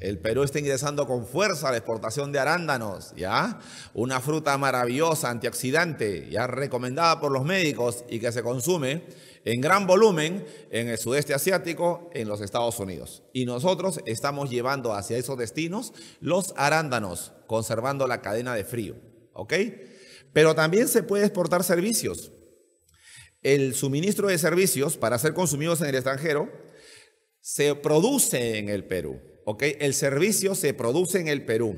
El Perú está ingresando con fuerza a la exportación de arándanos, ¿ya? Una fruta maravillosa, antioxidante, ya recomendada por los médicos y que se consume en gran volumen en el sudeste asiático, en los Estados Unidos. Y nosotros estamos llevando hacia esos destinos los arándanos, conservando la cadena de frío, ¿ok? Pero también se puede exportar servicios. El suministro de servicios para ser consumidos en el extranjero se produce en el Perú. El servicio se produce en el Perú,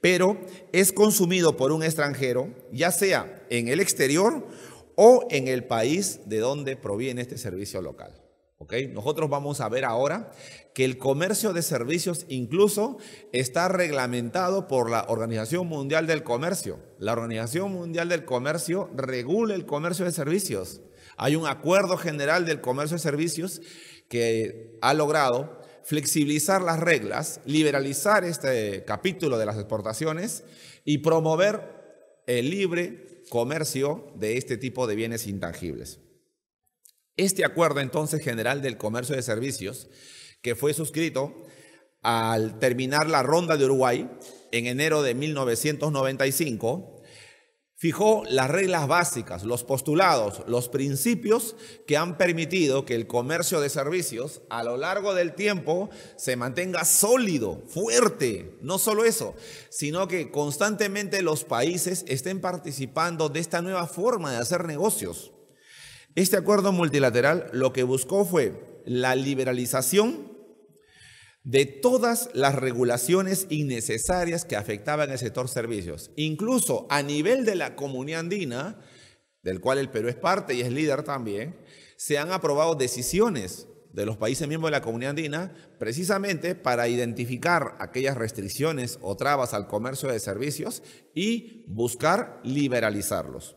pero es consumido por un extranjero, ya sea en el exterior o en el país de donde proviene este servicio local. Okay. Nosotros vamos a ver ahora que el comercio de servicios incluso está reglamentado por la Organización Mundial del Comercio. La Organización Mundial del Comercio regula el comercio de servicios. Hay un acuerdo general del comercio de servicios que ha logrado flexibilizar las reglas, liberalizar este capítulo de las exportaciones y promover el libre comercio de este tipo de bienes intangibles. Este acuerdo entonces general del comercio de servicios, que fue suscrito al terminar la ronda de Uruguay en enero de 1995, fijó las reglas básicas, los postulados, los principios que han permitido que el comercio de servicios a lo largo del tiempo se mantenga sólido, fuerte. No solo eso, sino que constantemente los países estén participando de esta nueva forma de hacer negocios. Este acuerdo multilateral lo que buscó fue la liberalización de todas las regulaciones innecesarias que afectaban el sector servicios. Incluso a nivel de la comunidad andina, del cual el Perú es parte y es líder también, se han aprobado decisiones de los países miembros de la comunidad andina precisamente para identificar aquellas restricciones o trabas al comercio de servicios y buscar liberalizarlos.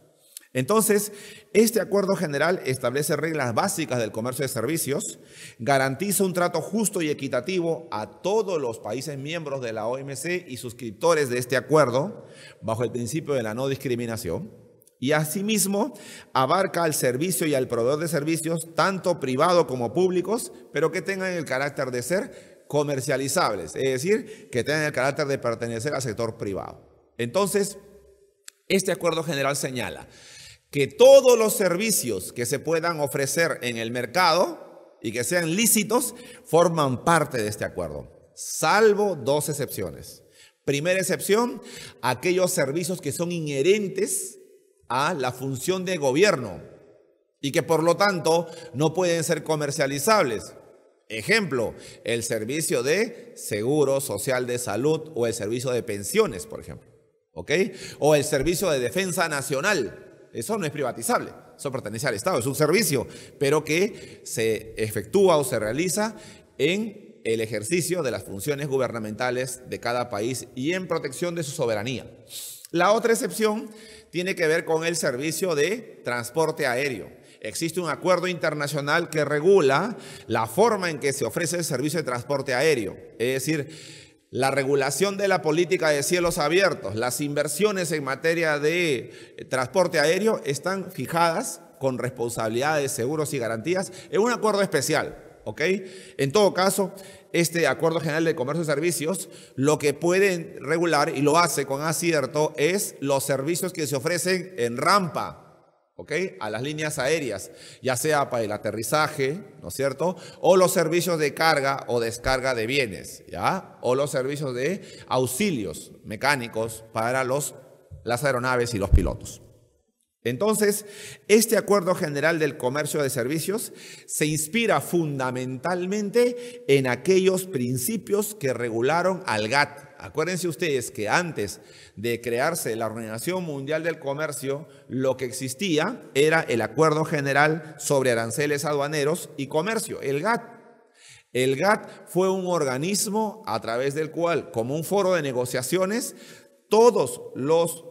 Entonces, este acuerdo general establece reglas básicas del comercio de servicios, garantiza un trato justo y equitativo a todos los países miembros de la OMC y suscriptores de este acuerdo bajo el principio de la no discriminación. Y asimismo, abarca al servicio y al proveedor de servicios, tanto privado como públicos, pero que tengan el carácter de ser comercializables, es decir, que tengan el carácter de pertenecer al sector privado. Entonces, este acuerdo general señala que todos los servicios que se puedan ofrecer en el mercado y que sean lícitos forman parte de este acuerdo, salvo dos excepciones. Primera excepción, aquellos servicios que son inherentes a la función de gobierno y que por lo tanto no pueden ser comercializables. Ejemplo, el servicio de seguro social de salud o el servicio de pensiones, por ejemplo. O el servicio de defensa nacional. Eso no es privatizable, eso pertenece al Estado, es un servicio, pero que se efectúa o se realiza en el ejercicio de las funciones gubernamentales de cada país y en protección de su soberanía. La otra excepción tiene que ver con el servicio de transporte aéreo. Existe un acuerdo internacional que regula la forma en que se ofrece el servicio de transporte aéreo, es decir, la regulación de la política de cielos abiertos, las inversiones en materia de eh, transporte aéreo están fijadas con responsabilidades, seguros y garantías en un acuerdo especial. En todo caso, este Acuerdo General de Comercio y Servicios lo que puede regular y lo hace con acierto es los servicios que se ofrecen en rampa, a las líneas aéreas, ya sea para el aterrizaje, ¿no es cierto? O los servicios de carga o descarga de bienes, ¿ya? O los servicios de auxilios mecánicos para las aeronaves y los pilotos. Entonces, este acuerdo general del comercio de servicios se inspira fundamentalmente en aquellos principios que regularon al GATT. Acuérdense ustedes que antes de crearse la Organización Mundial del Comercio, lo que existía era el Acuerdo General sobre Aranceles Aduaneros y Comercio, el GATT. El GATT fue un organismo a través del cual, como un foro de negociaciones, todos los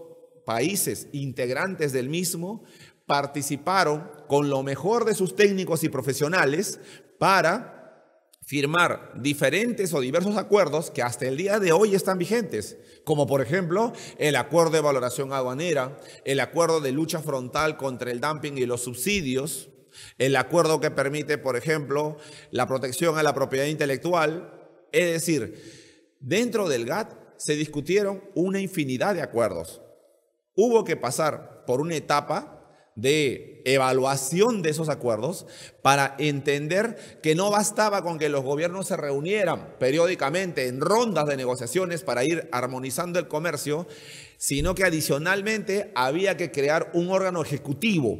países integrantes del mismo participaron con lo mejor de sus técnicos y profesionales para firmar diferentes o diversos acuerdos que hasta el día de hoy están vigentes, como por ejemplo el acuerdo de valoración aduanera, el acuerdo de lucha frontal contra el dumping y los subsidios, el acuerdo que permite, por ejemplo, la protección a la propiedad intelectual. Es decir, dentro del GATT se discutieron una infinidad de acuerdos hubo que pasar por una etapa de evaluación de esos acuerdos para entender que no bastaba con que los gobiernos se reunieran periódicamente en rondas de negociaciones para ir armonizando el comercio, sino que adicionalmente había que crear un órgano ejecutivo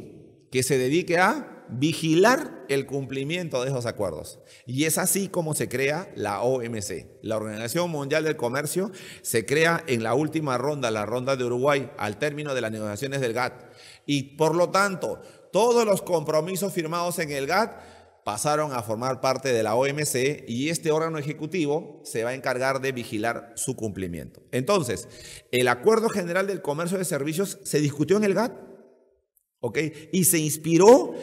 que se dedique a vigilar el cumplimiento de esos acuerdos. Y es así como se crea la OMC. La Organización Mundial del Comercio se crea en la última ronda, la ronda de Uruguay, al término de las negociaciones del GATT. Y por lo tanto, todos los compromisos firmados en el GATT pasaron a formar parte de la OMC y este órgano ejecutivo se va a encargar de vigilar su cumplimiento. Entonces, el Acuerdo General del Comercio de Servicios se discutió en el GATT, ¿ok? Y se inspiró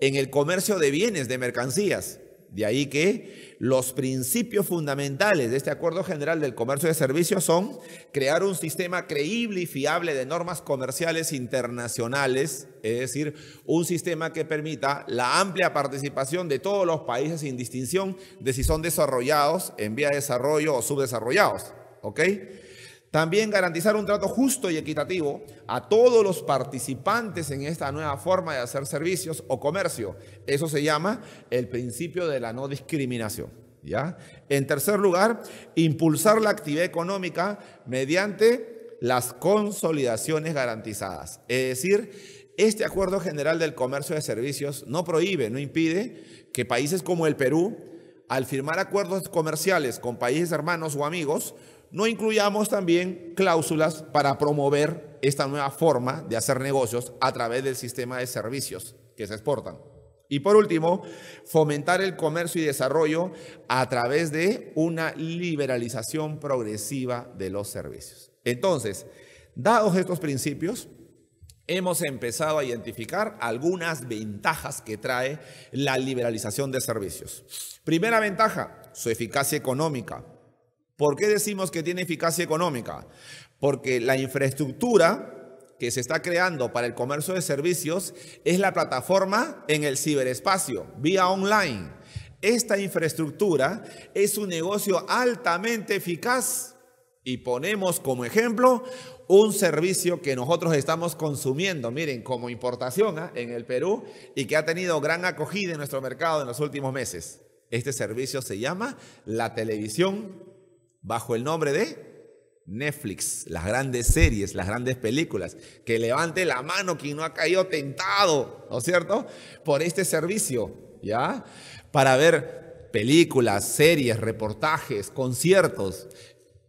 en el comercio de bienes, de mercancías. De ahí que los principios fundamentales de este Acuerdo General del Comercio de Servicios son crear un sistema creíble y fiable de normas comerciales internacionales, es decir, un sistema que permita la amplia participación de todos los países sin distinción de si son desarrollados, en vía de desarrollo o subdesarrollados. ¿Ok? También garantizar un trato justo y equitativo a todos los participantes en esta nueva forma de hacer servicios o comercio. Eso se llama el principio de la no discriminación. ¿ya? En tercer lugar, impulsar la actividad económica mediante las consolidaciones garantizadas. Es decir, este Acuerdo General del Comercio de Servicios no prohíbe, no impide que países como el Perú, al firmar acuerdos comerciales con países hermanos o amigos, no incluyamos también cláusulas para promover esta nueva forma de hacer negocios a través del sistema de servicios que se exportan. Y por último, fomentar el comercio y desarrollo a través de una liberalización progresiva de los servicios. Entonces, dados estos principios, hemos empezado a identificar algunas ventajas que trae la liberalización de servicios. Primera ventaja, su eficacia económica. ¿Por qué decimos que tiene eficacia económica? Porque la infraestructura que se está creando para el comercio de servicios es la plataforma en el ciberespacio, vía online. Esta infraestructura es un negocio altamente eficaz y ponemos como ejemplo un servicio que nosotros estamos consumiendo, miren, como importación ¿ah? en el Perú y que ha tenido gran acogida en nuestro mercado en los últimos meses. Este servicio se llama la televisión bajo el nombre de Netflix, las grandes series, las grandes películas. Que levante la mano quien no ha caído tentado, ¿no es cierto? Por este servicio, ¿ya? Para ver películas, series, reportajes, conciertos.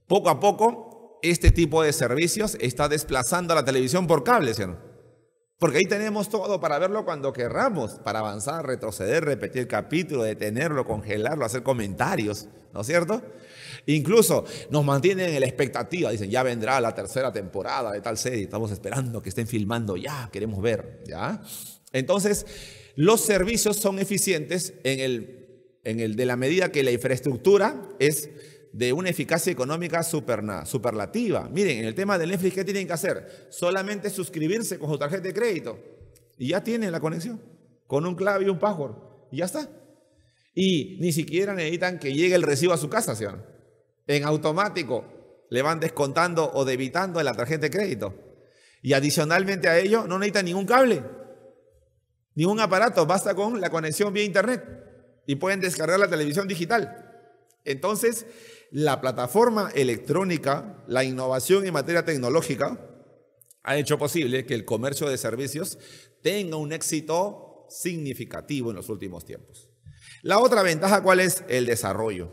Poco a poco, este tipo de servicios está desplazando a la televisión por cable, ¿cierto? Porque ahí tenemos todo para verlo cuando querramos, para avanzar, retroceder, repetir capítulo, detenerlo, congelarlo, hacer comentarios, ¿no es cierto? Incluso nos mantienen en la expectativa, dicen, ya vendrá la tercera temporada de tal serie, estamos esperando que estén filmando, ya, queremos ver, ¿ya? Entonces, los servicios son eficientes en el, en el de la medida que la infraestructura es de una eficacia económica superlativa. Miren, en el tema del Netflix, ¿qué tienen que hacer? Solamente suscribirse con su tarjeta de crédito y ya tienen la conexión con un clave y un password y ya está. Y ni siquiera necesitan que llegue el recibo a su casa, En automático le van descontando o debitando en la tarjeta de crédito. Y adicionalmente a ello, no necesitan ningún cable, ningún aparato, basta con la conexión vía internet y pueden descargar la televisión digital. Entonces, la plataforma electrónica, la innovación en materia tecnológica, ha hecho posible que el comercio de servicios tenga un éxito significativo en los últimos tiempos. La otra ventaja, ¿cuál es? El desarrollo.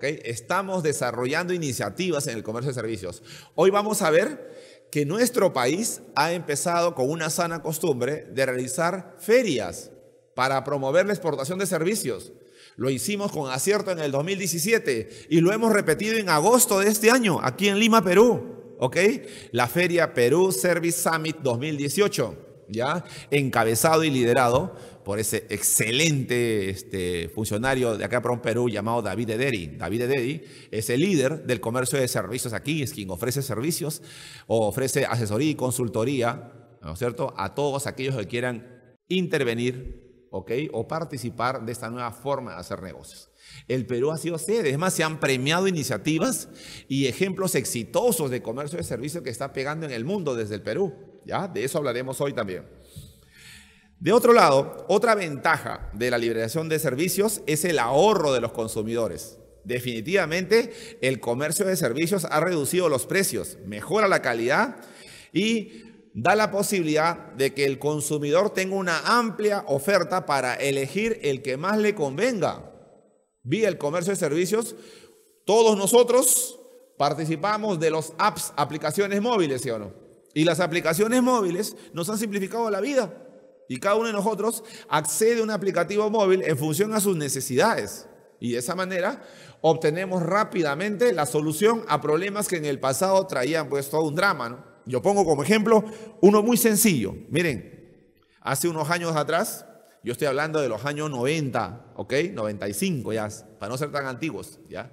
Estamos desarrollando iniciativas en el comercio de servicios. Hoy vamos a ver que nuestro país ha empezado con una sana costumbre de realizar ferias para promover la exportación de servicios. Lo hicimos con acierto en el 2017 y lo hemos repetido en agosto de este año, aquí en Lima, Perú. ¿Ok? La Feria Perú Service Summit 2018, ¿ya? Encabezado y liderado por ese excelente este, funcionario de acá Perú llamado David Ederi. David Ederi es el líder del comercio de servicios aquí, es quien ofrece servicios o ofrece asesoría y consultoría, ¿no es cierto?, a todos aquellos que quieran intervenir ¿ok? O participar de esta nueva forma de hacer negocios. El Perú ha sido sede, es más, se han premiado iniciativas y ejemplos exitosos de comercio de servicios que está pegando en el mundo desde el Perú, ¿ya? De eso hablaremos hoy también. De otro lado, otra ventaja de la liberación de servicios es el ahorro de los consumidores. Definitivamente, el comercio de servicios ha reducido los precios, mejora la calidad y da la posibilidad de que el consumidor tenga una amplia oferta para elegir el que más le convenga. Vía el comercio de servicios, todos nosotros participamos de los apps, aplicaciones móviles, ¿sí o no? Y las aplicaciones móviles nos han simplificado la vida. Y cada uno de nosotros accede a un aplicativo móvil en función a sus necesidades. Y de esa manera obtenemos rápidamente la solución a problemas que en el pasado traían pues todo un drama, ¿no? Yo pongo como ejemplo uno muy sencillo. Miren, hace unos años atrás, yo estoy hablando de los años 90, ¿ok? 95 ya, para no ser tan antiguos, ¿ya?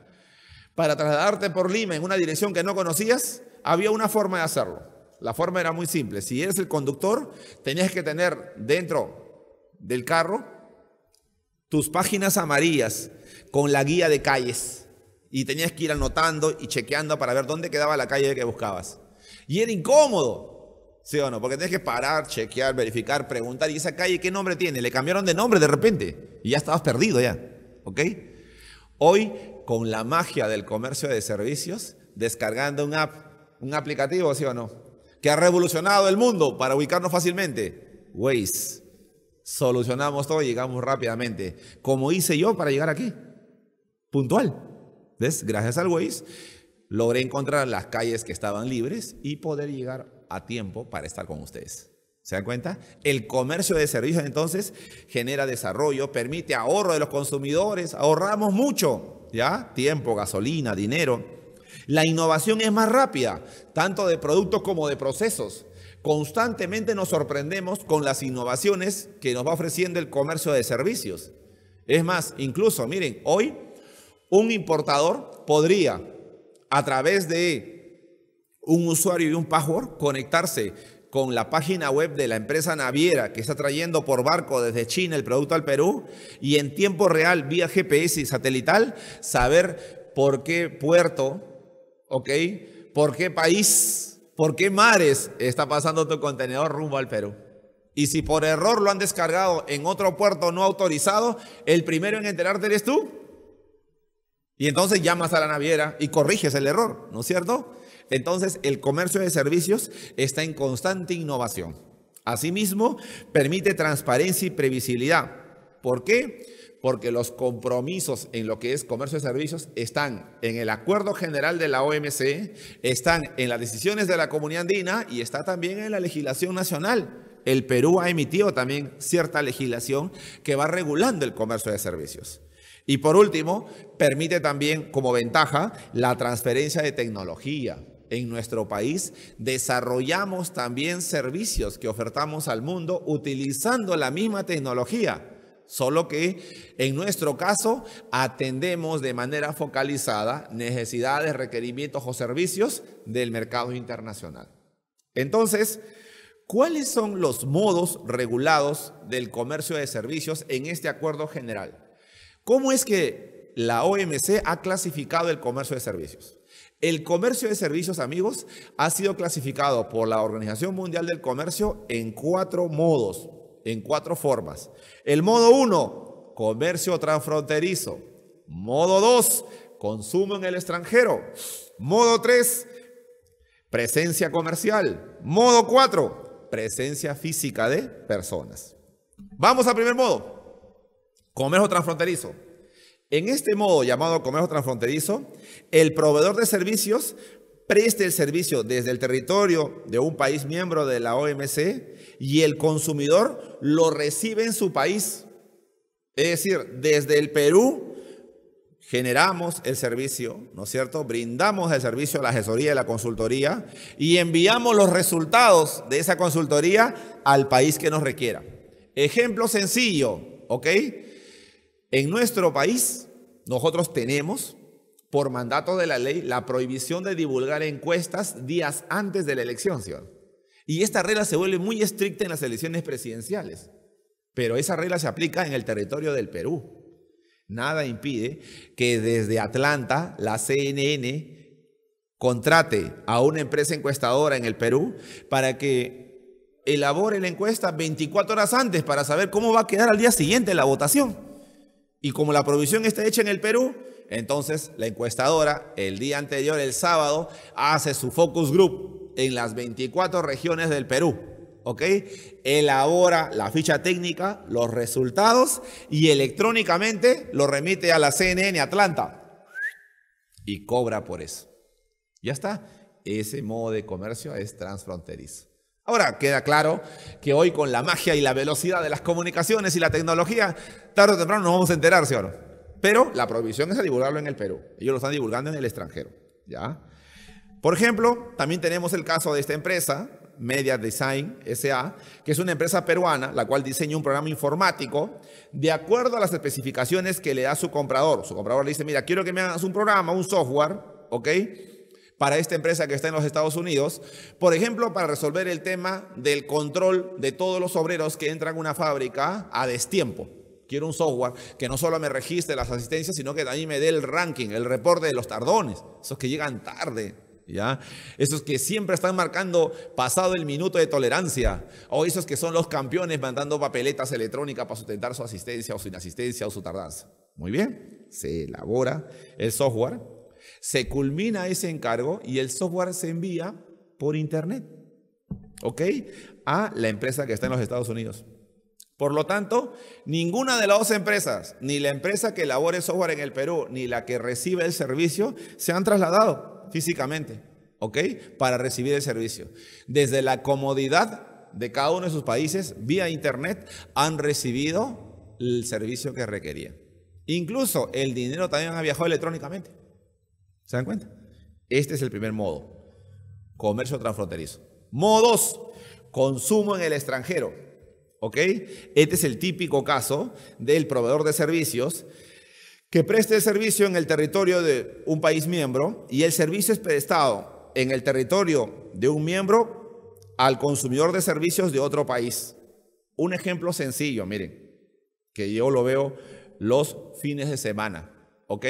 Para trasladarte por Lima en una dirección que no conocías, había una forma de hacerlo. La forma era muy simple. Si eres el conductor, tenías que tener dentro del carro tus páginas amarillas con la guía de calles y tenías que ir anotando y chequeando para ver dónde quedaba la calle que buscabas. Y era incómodo, ¿sí o no? Porque tenés que parar, chequear, verificar, preguntar. ¿Y esa calle qué nombre tiene? Le cambiaron de nombre de repente y ya estabas perdido ya, ¿ok? Hoy, con la magia del comercio de servicios, descargando un app, un aplicativo, ¿sí o no? Que ha revolucionado el mundo para ubicarnos fácilmente. Waze. Solucionamos todo y llegamos rápidamente. Como hice yo para llegar aquí. Puntual. ¿Ves? Gracias al Waze logré encontrar las calles que estaban libres y poder llegar a tiempo para estar con ustedes. ¿Se dan cuenta? El comercio de servicios entonces genera desarrollo, permite ahorro de los consumidores, ahorramos mucho, ¿ya? Tiempo, gasolina, dinero. La innovación es más rápida, tanto de productos como de procesos. Constantemente nos sorprendemos con las innovaciones que nos va ofreciendo el comercio de servicios. Es más, incluso, miren, hoy un importador podría a través de un usuario y un password conectarse con la página web de la empresa naviera que está trayendo por barco desde China el producto al Perú y en tiempo real vía GPS y satelital saber por qué puerto, ¿ok? ¿Por qué país, por qué mares está pasando tu contenedor rumbo al Perú? Y si por error lo han descargado en otro puerto no autorizado, el primero en enterarte eres tú. Y entonces llamas a la naviera y corriges el error, ¿no es cierto? Entonces el comercio de servicios está en constante innovación. Asimismo, permite transparencia y previsibilidad. ¿Por qué? Porque los compromisos en lo que es comercio de servicios están en el acuerdo general de la OMC, están en las decisiones de la comunidad andina y está también en la legislación nacional. El Perú ha emitido también cierta legislación que va regulando el comercio de servicios. Y por último, permite también como ventaja la transferencia de tecnología. En nuestro país desarrollamos también servicios que ofertamos al mundo utilizando la misma tecnología solo que en nuestro caso atendemos de manera focalizada necesidades, requerimientos o servicios del mercado internacional. Entonces, ¿cuáles son los modos regulados del comercio de servicios en este acuerdo general? ¿Cómo es que la OMC ha clasificado el comercio de servicios? El comercio de servicios, amigos, ha sido clasificado por la Organización Mundial del Comercio en cuatro modos, en cuatro formas. El modo uno, comercio transfronterizo. Modo dos, consumo en el extranjero. Modo tres, presencia comercial. Modo cuatro, presencia física de personas. Vamos al primer modo. Comercio transfronterizo. En este modo llamado comercio transfronterizo, el proveedor de servicios preste el servicio desde el territorio de un país miembro de la OMC y el consumidor lo recibe en su país. Es decir, desde el Perú generamos el servicio, ¿no es cierto? Brindamos el servicio a la asesoría y la consultoría y enviamos los resultados de esa consultoría al país que nos requiera. Ejemplo sencillo, ¿ok? En nuestro país, nosotros tenemos, por mandato de la ley, la prohibición de divulgar encuestas días antes de la elección. Y esta regla se vuelve muy estricta en las elecciones presidenciales. Pero esa regla se aplica en el territorio del Perú. Nada impide que desde Atlanta la CNN contrate a una empresa encuestadora en el Perú para que elabore la encuesta 24 horas antes para saber cómo va a quedar al día siguiente la votación. Y como la provisión está hecha en el Perú, entonces la encuestadora el día anterior, el sábado, hace su focus group en las 24 regiones del Perú. ¿Ok? Elabora la ficha técnica, los resultados y electrónicamente lo remite a la CNN Atlanta y cobra por eso. Ya está. Ese modo de comercio es transfronterizo. Ahora queda claro que hoy con la magia y la velocidad de las comunicaciones y la tecnología, tarde o temprano nos vamos a enterar, señor. Pero la prohibición es a divulgarlo en el Perú. Ellos lo están divulgando en el extranjero, ¿ya? Por ejemplo, también tenemos el caso de esta empresa, Media Design SA, que es una empresa peruana, la cual diseña un programa informático de acuerdo a las especificaciones que le da su comprador. Su comprador le dice, mira, quiero que me hagas un programa, un software, ¿ok? para esta empresa que está en los Estados Unidos, por ejemplo, para resolver el tema del control de todos los obreros que entran a una fábrica a destiempo. Quiero un software que no solo me registre las asistencias, sino que también me dé el ranking, el reporte de los tardones, esos que llegan tarde, ¿ya? Esos que siempre están marcando pasado el minuto de tolerancia, o esos que son los campeones mandando papeletas electrónicas para sustentar su asistencia o su inasistencia o su tardanza. Muy bien, se elabora el software se culmina ese encargo y el software se envía por Internet, ¿ok? A la empresa que está en los Estados Unidos. Por lo tanto, ninguna de las dos empresas, ni la empresa que elabore software en el Perú, ni la que recibe el servicio, se han trasladado físicamente, ¿ok? Para recibir el servicio. Desde la comodidad de cada uno de sus países, vía Internet, han recibido el servicio que requería. Incluso el dinero también ha viajado electrónicamente. ¿Se dan cuenta? Este es el primer modo. Comercio transfronterizo. Modos: Consumo en el extranjero. ¿Ok? Este es el típico caso del proveedor de servicios que preste el servicio en el territorio de un país miembro y el servicio es prestado en el territorio de un miembro al consumidor de servicios de otro país. Un ejemplo sencillo, miren, que yo lo veo los fines de semana, ¿ok?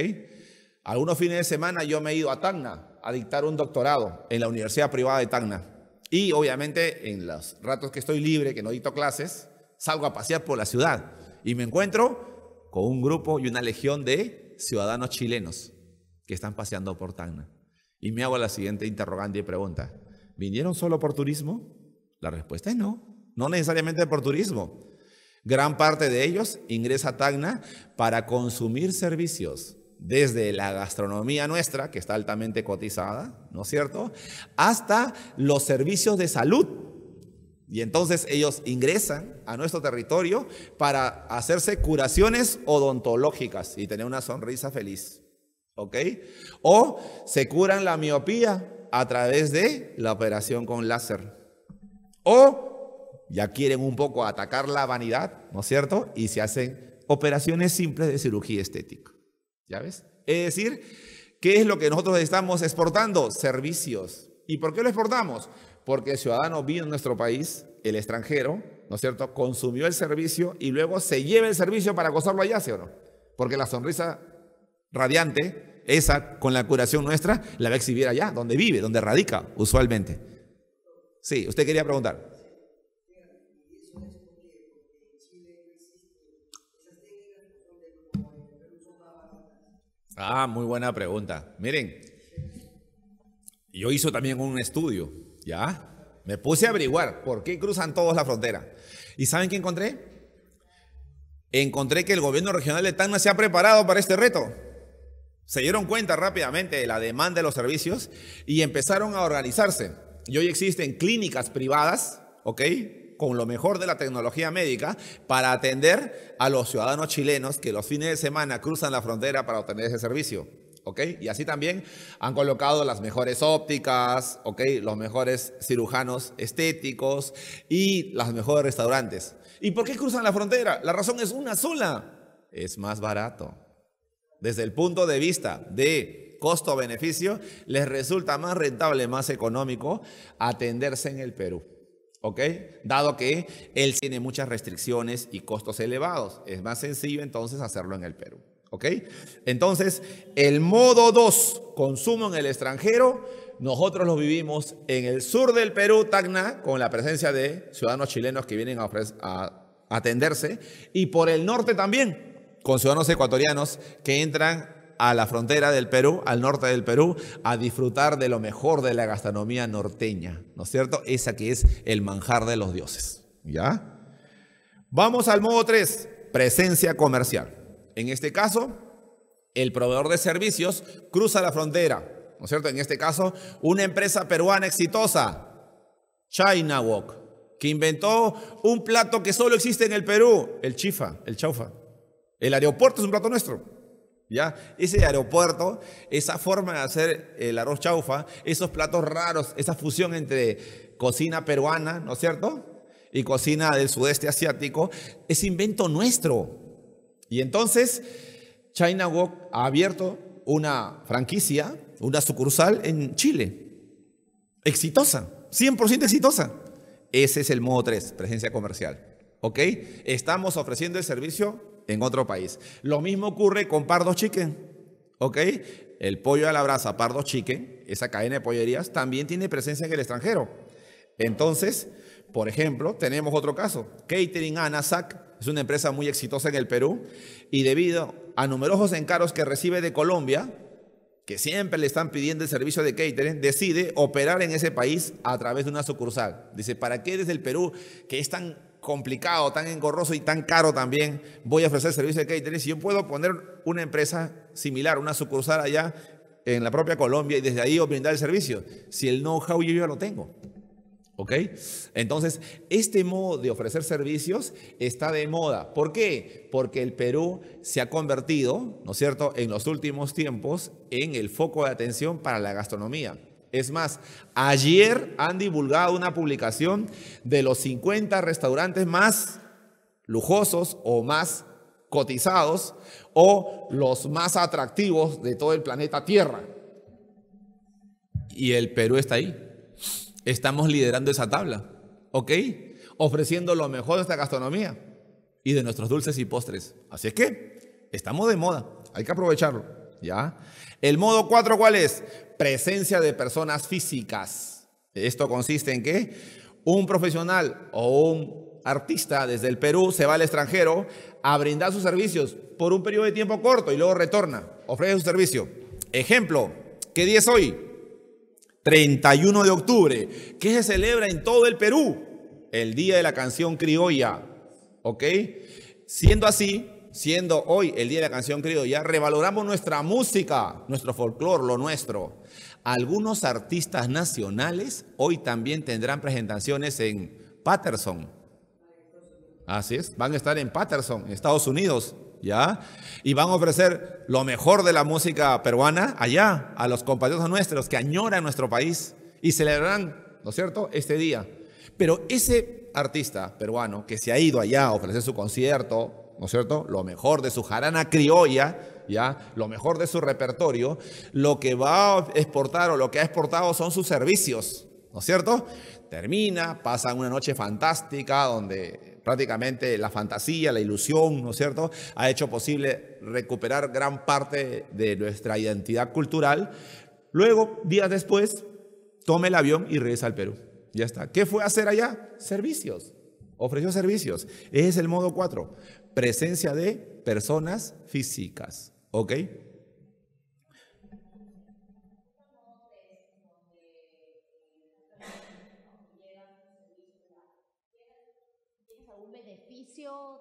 Algunos fines de semana yo me he ido a Tacna a dictar un doctorado en la Universidad Privada de Tacna. Y obviamente en los ratos que estoy libre, que no dicto clases, salgo a pasear por la ciudad y me encuentro con un grupo y una legión de ciudadanos chilenos que están paseando por Tacna. Y me hago la siguiente interrogante y pregunta, ¿vinieron solo por turismo? La respuesta es no, no necesariamente por turismo. Gran parte de ellos ingresa a Tacna para consumir servicios desde la gastronomía nuestra, que está altamente cotizada, ¿no es cierto?, hasta los servicios de salud. Y entonces ellos ingresan a nuestro territorio para hacerse curaciones odontológicas y tener una sonrisa feliz. ¿Ok? O se curan la miopía a través de la operación con láser. O ya quieren un poco atacar la vanidad, ¿no es cierto? Y se hacen operaciones simples de cirugía estética. ¿Ya ves? Es decir, ¿qué es lo que nosotros estamos exportando? Servicios. ¿Y por qué lo exportamos? Porque el ciudadano vino en nuestro país, el extranjero, ¿no es cierto? Consumió el servicio y luego se lleva el servicio para gozarlo allá, ¿sí o no? Porque la sonrisa radiante, esa con la curación nuestra, la va a exhibir allá, donde vive, donde radica usualmente. Sí, usted quería preguntar. Ah, muy buena pregunta. Miren, yo hice también un estudio, ¿ya? Me puse a averiguar por qué cruzan todos la frontera. ¿Y saben qué encontré? Encontré que el gobierno regional de Tacna se ha preparado para este reto. Se dieron cuenta rápidamente de la demanda de los servicios y empezaron a organizarse. Y hoy existen clínicas privadas, ¿ok? con lo mejor de la tecnología médica para atender a los ciudadanos chilenos que los fines de semana cruzan la frontera para obtener ese servicio. Y así también han colocado las mejores ópticas, Los mejores cirujanos estéticos y los mejores restaurantes. ¿Y por qué cruzan la frontera? La razón es una sola. Es más barato. Desde el punto de vista de costo-beneficio, les resulta más rentable, más económico atenderse en el Perú. ¿ok? Dado que él tiene muchas restricciones y costos elevados. Es más sencillo entonces hacerlo en el Perú, ¿ok? Entonces, el modo 2, consumo en el extranjero, nosotros lo vivimos en el sur del Perú, Tacna, con la presencia de ciudadanos chilenos que vienen a, a atenderse, y por el norte también, con ciudadanos ecuatorianos que entran a la frontera del Perú, al norte del Perú, a disfrutar de lo mejor de la gastronomía norteña, ¿no es cierto? Esa que es el manjar de los dioses, ¿ya? Vamos al modo 3, presencia comercial. En este caso, el proveedor de servicios cruza la frontera, ¿no es cierto? En este caso, una empresa peruana exitosa, China Walk, que inventó un plato que solo existe en el Perú, el chifa, el chaufa. El aeropuerto es un plato nuestro. Ese aeropuerto, esa forma de hacer el arroz chaufa, esos platos raros, esa fusión entre cocina peruana, ¿no es cierto? Y cocina del sudeste asiático, es invento nuestro. Y entonces, China Wok ha abierto una franquicia, una sucursal en Chile. Exitosa, 100% exitosa. Ese es el modo 3, presencia comercial. Estamos ofreciendo el servicio en otro país. Lo mismo ocurre con Pardo Chicken, ¿ok? El pollo a la brasa Pardo Chicken, esa cadena de pollerías, también tiene presencia en el extranjero. Entonces, por ejemplo, tenemos otro caso. Catering Anasac es una empresa muy exitosa en el Perú y debido a numerosos encargos que recibe de Colombia, que siempre le están pidiendo el servicio de catering, decide operar en ese país a través de una sucursal. Dice, ¿para qué desde el Perú, que es tan complicado, tan engorroso y tan caro también, voy a ofrecer servicios de catering. Si yo puedo poner una empresa similar, una sucursal allá en la propia Colombia y desde ahí brindar el servicio, si el know-how yo ya lo tengo. ¿Ok? Entonces, este modo de ofrecer servicios está de moda. ¿Por qué? Porque el Perú se ha convertido, ¿no es cierto?, en los últimos tiempos en el foco de atención para la gastronomía. Es más, ayer han divulgado una publicación de los 50 restaurantes más lujosos o más cotizados o los más atractivos de todo el planeta Tierra. Y el Perú está ahí. Estamos liderando esa tabla, ¿ok? Ofreciendo lo mejor de nuestra gastronomía y de nuestros dulces y postres. Así es que estamos de moda, hay que aprovecharlo, ¿ya? El modo 4, ¿cuál es? presencia de personas físicas. Esto consiste en que un profesional o un artista desde el Perú se va al extranjero a brindar sus servicios por un periodo de tiempo corto y luego retorna, ofrece su servicio. Ejemplo, ¿qué día es hoy? 31 de octubre. ¿Qué se celebra en todo el Perú? El Día de la Canción Criolla. ¿Ok? Siendo así, siendo hoy el Día de la Canción ya revaloramos nuestra música, nuestro folclore, lo nuestro. Algunos artistas nacionales hoy también tendrán presentaciones en Patterson. Así es, van a estar en Patterson, en Estados Unidos, ¿ya? Y van a ofrecer lo mejor de la música peruana allá, a los compañeros nuestros que añoran nuestro país y celebrarán, ¿no es cierto?, este día. Pero ese artista peruano que se ha ido allá a ofrecer su concierto, ¿no es cierto? Lo mejor de su jarana criolla, ¿ya? Lo mejor de su repertorio, lo que va a exportar o lo que ha exportado son sus servicios, ¿no es cierto? Termina, pasan una noche fantástica donde prácticamente la fantasía, la ilusión, ¿no es cierto?, ha hecho posible recuperar gran parte de nuestra identidad cultural. Luego, días después, toma el avión y regresa al Perú. Ya está. ¿Qué fue a hacer allá? Servicios. Ofreció servicios. Ese es el modo 4 presencia de personas físicas. ¿Ok?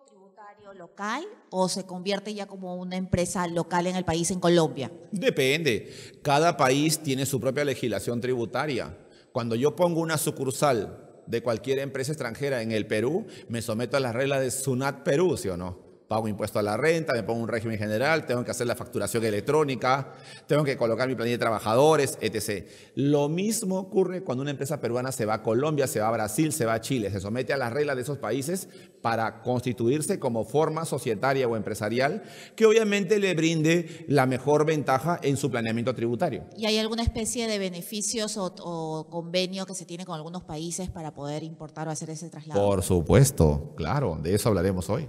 tributario local o se convierte ya como una empresa local en el país, en Colombia? Depende. Cada país tiene su propia legislación tributaria. Cuando yo pongo una sucursal de cualquier empresa extranjera en el Perú, me someto a las reglas de SUNAT Perú, ¿sí o no? pago impuesto a la renta, me pongo un régimen general, tengo que hacer la facturación electrónica, tengo que colocar mi planilla de trabajadores, etc. Lo mismo ocurre cuando una empresa peruana se va a Colombia, se va a Brasil, se va a Chile, se somete a las reglas de esos países para constituirse como forma societaria o empresarial que obviamente le brinde la mejor ventaja en su planeamiento tributario. ¿Y hay alguna especie de beneficios o, o convenio que se tiene con algunos países para poder importar o hacer ese traslado? Por supuesto, claro, de eso hablaremos hoy.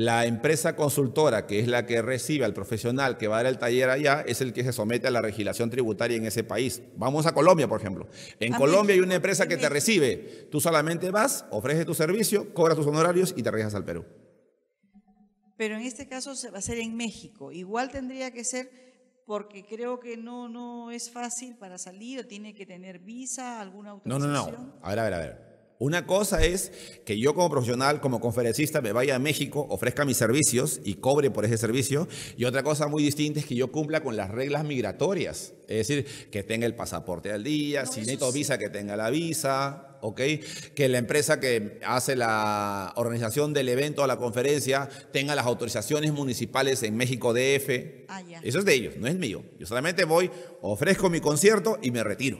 La empresa consultora, que es la que recibe al profesional que va a dar el taller allá, es el que se somete a la legislación tributaria en ese país. Vamos a Colombia, por ejemplo. En ah, Colombia hay una empresa que te recibe. Tú solamente vas, ofreces tu servicio, cobras tus honorarios y te regresas al Perú. Pero en este caso se va a ser en México. Igual tendría que ser porque creo que no, no es fácil para salir o tiene que tener visa, alguna autorización. No, no, no. A ver, a ver, a ver. Una cosa es que yo como profesional, como conferencista, me vaya a México, ofrezca mis servicios y cobre por ese servicio. Y otra cosa muy distinta es que yo cumpla con las reglas migratorias. Es decir, que tenga el pasaporte al día, si necesito visa, que tenga la visa, ¿ok? Que la empresa que hace la organización del evento o la conferencia tenga las autorizaciones municipales en México DF. Ah, eso es de ellos, no es mío. Yo solamente voy, ofrezco mi concierto y me retiro.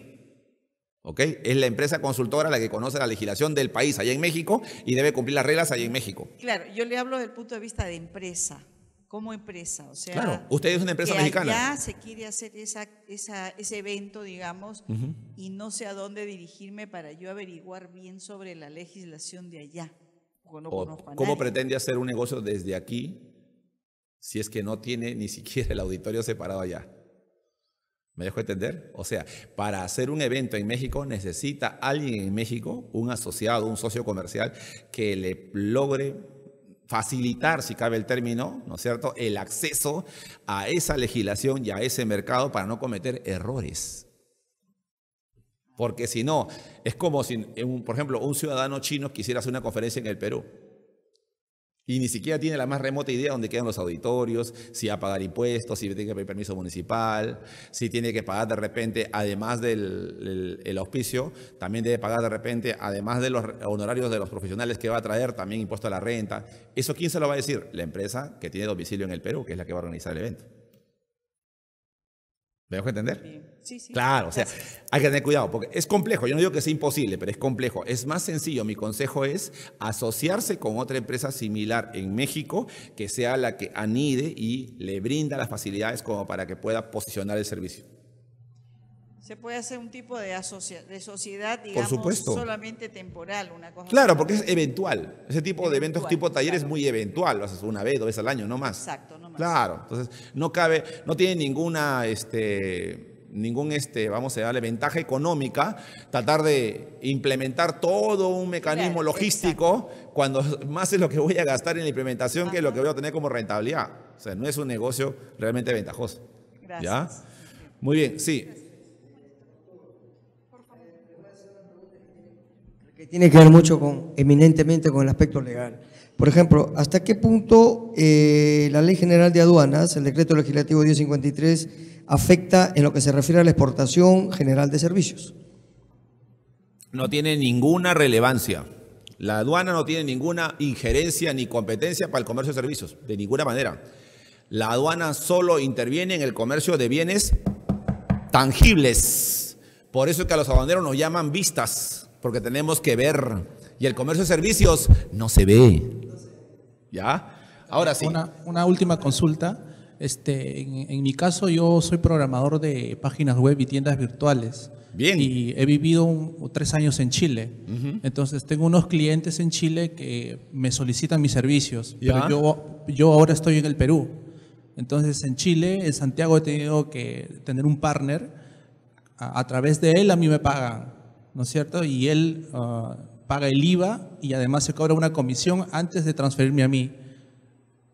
¿Ok? Es la empresa consultora la que conoce la legislación del país allá en México y debe cumplir las reglas allá en México. Claro, yo le hablo desde el punto de vista de empresa, como empresa. O sea, claro, usted es una empresa mexicana. Ya se quiere hacer ese evento, digamos, y no sé a dónde dirigirme para yo averiguar bien sobre la legislación de allá. o, ¿Cómo pretende hacer un negocio desde aquí si es que no tiene ni siquiera el auditorio separado allá? ¿Me dejo entender? O sea, para hacer un evento en México necesita alguien en México, un asociado, un socio comercial, que le logre facilitar, si cabe el término, ¿no es cierto?, el acceso a esa legislación y a ese mercado para no cometer errores. Porque si no, es como si, por ejemplo, un ciudadano chino quisiera hacer una conferencia en el Perú. Y ni siquiera tiene la más remota idea dónde quedan los auditorios, si va a pagar impuestos, si tiene que pedir permiso municipal, si tiene que pagar de repente, además del el, auspicio, también debe pagar de repente, además de los honorarios de los profesionales que va a traer, también impuesto a la renta. ¿Eso quién se lo va a decir? La empresa que tiene domicilio en el Perú, que es la que va a organizar el evento. ¿Me dejo entender? Sí, sí. Claro, o sea, hay que tener cuidado, porque es complejo. Yo no digo que sea imposible, pero es complejo. Es más sencillo. Mi consejo es asociarse con otra empresa similar en México que sea la que anide y le brinda las facilidades como para que pueda posicionar el servicio. Se puede hacer un tipo de, de sociedad, digamos, Por supuesto. solamente temporal, una cosa. Claro, porque es eventual. Ese tipo de eventos tipo taller es muy eventual. Lo haces una vez, dos veces al año, no más. Exacto, no Claro, entonces no cabe, no tiene ninguna, este, ningún, este, vamos a darle ventaja económica tratar de implementar todo un mecanismo logístico cuando más es lo que voy a gastar en la implementación que lo que voy a tener como rentabilidad. O sea, no es un negocio realmente ventajoso. ¿Ya? Muy bien, sí. Que tiene que ver mucho con, eminentemente con el aspecto legal. Por ejemplo, ¿hasta qué punto eh, la Ley General de Aduanas, el Decreto Legislativo 1053, afecta en lo que se refiere a la exportación general de servicios? No tiene ninguna relevancia. La aduana no tiene ninguna injerencia ni competencia para el comercio de servicios, de ninguna manera. La aduana solo interviene en el comercio de bienes tangibles. Por eso es que a los aduaneros nos llaman vistas, porque tenemos que ver. Y el comercio de servicios no se ve. ¿Ya? Ahora sí. Una, última consulta. Este, en, mi caso, yo soy programador de páginas web y tiendas virtuales. Bien. Y he vivido tres años en Chile. Entonces, tengo unos clientes en Chile que me solicitan mis servicios. ¿Ya? yo, yo ahora estoy en el Perú. Entonces, en Chile, en Santiago, he tenido que tener un partner. A, través de él, a mí me pagan. ¿No es cierto? Y él. Ah, paga el IVA y además se cobra una comisión antes de transferirme a mí.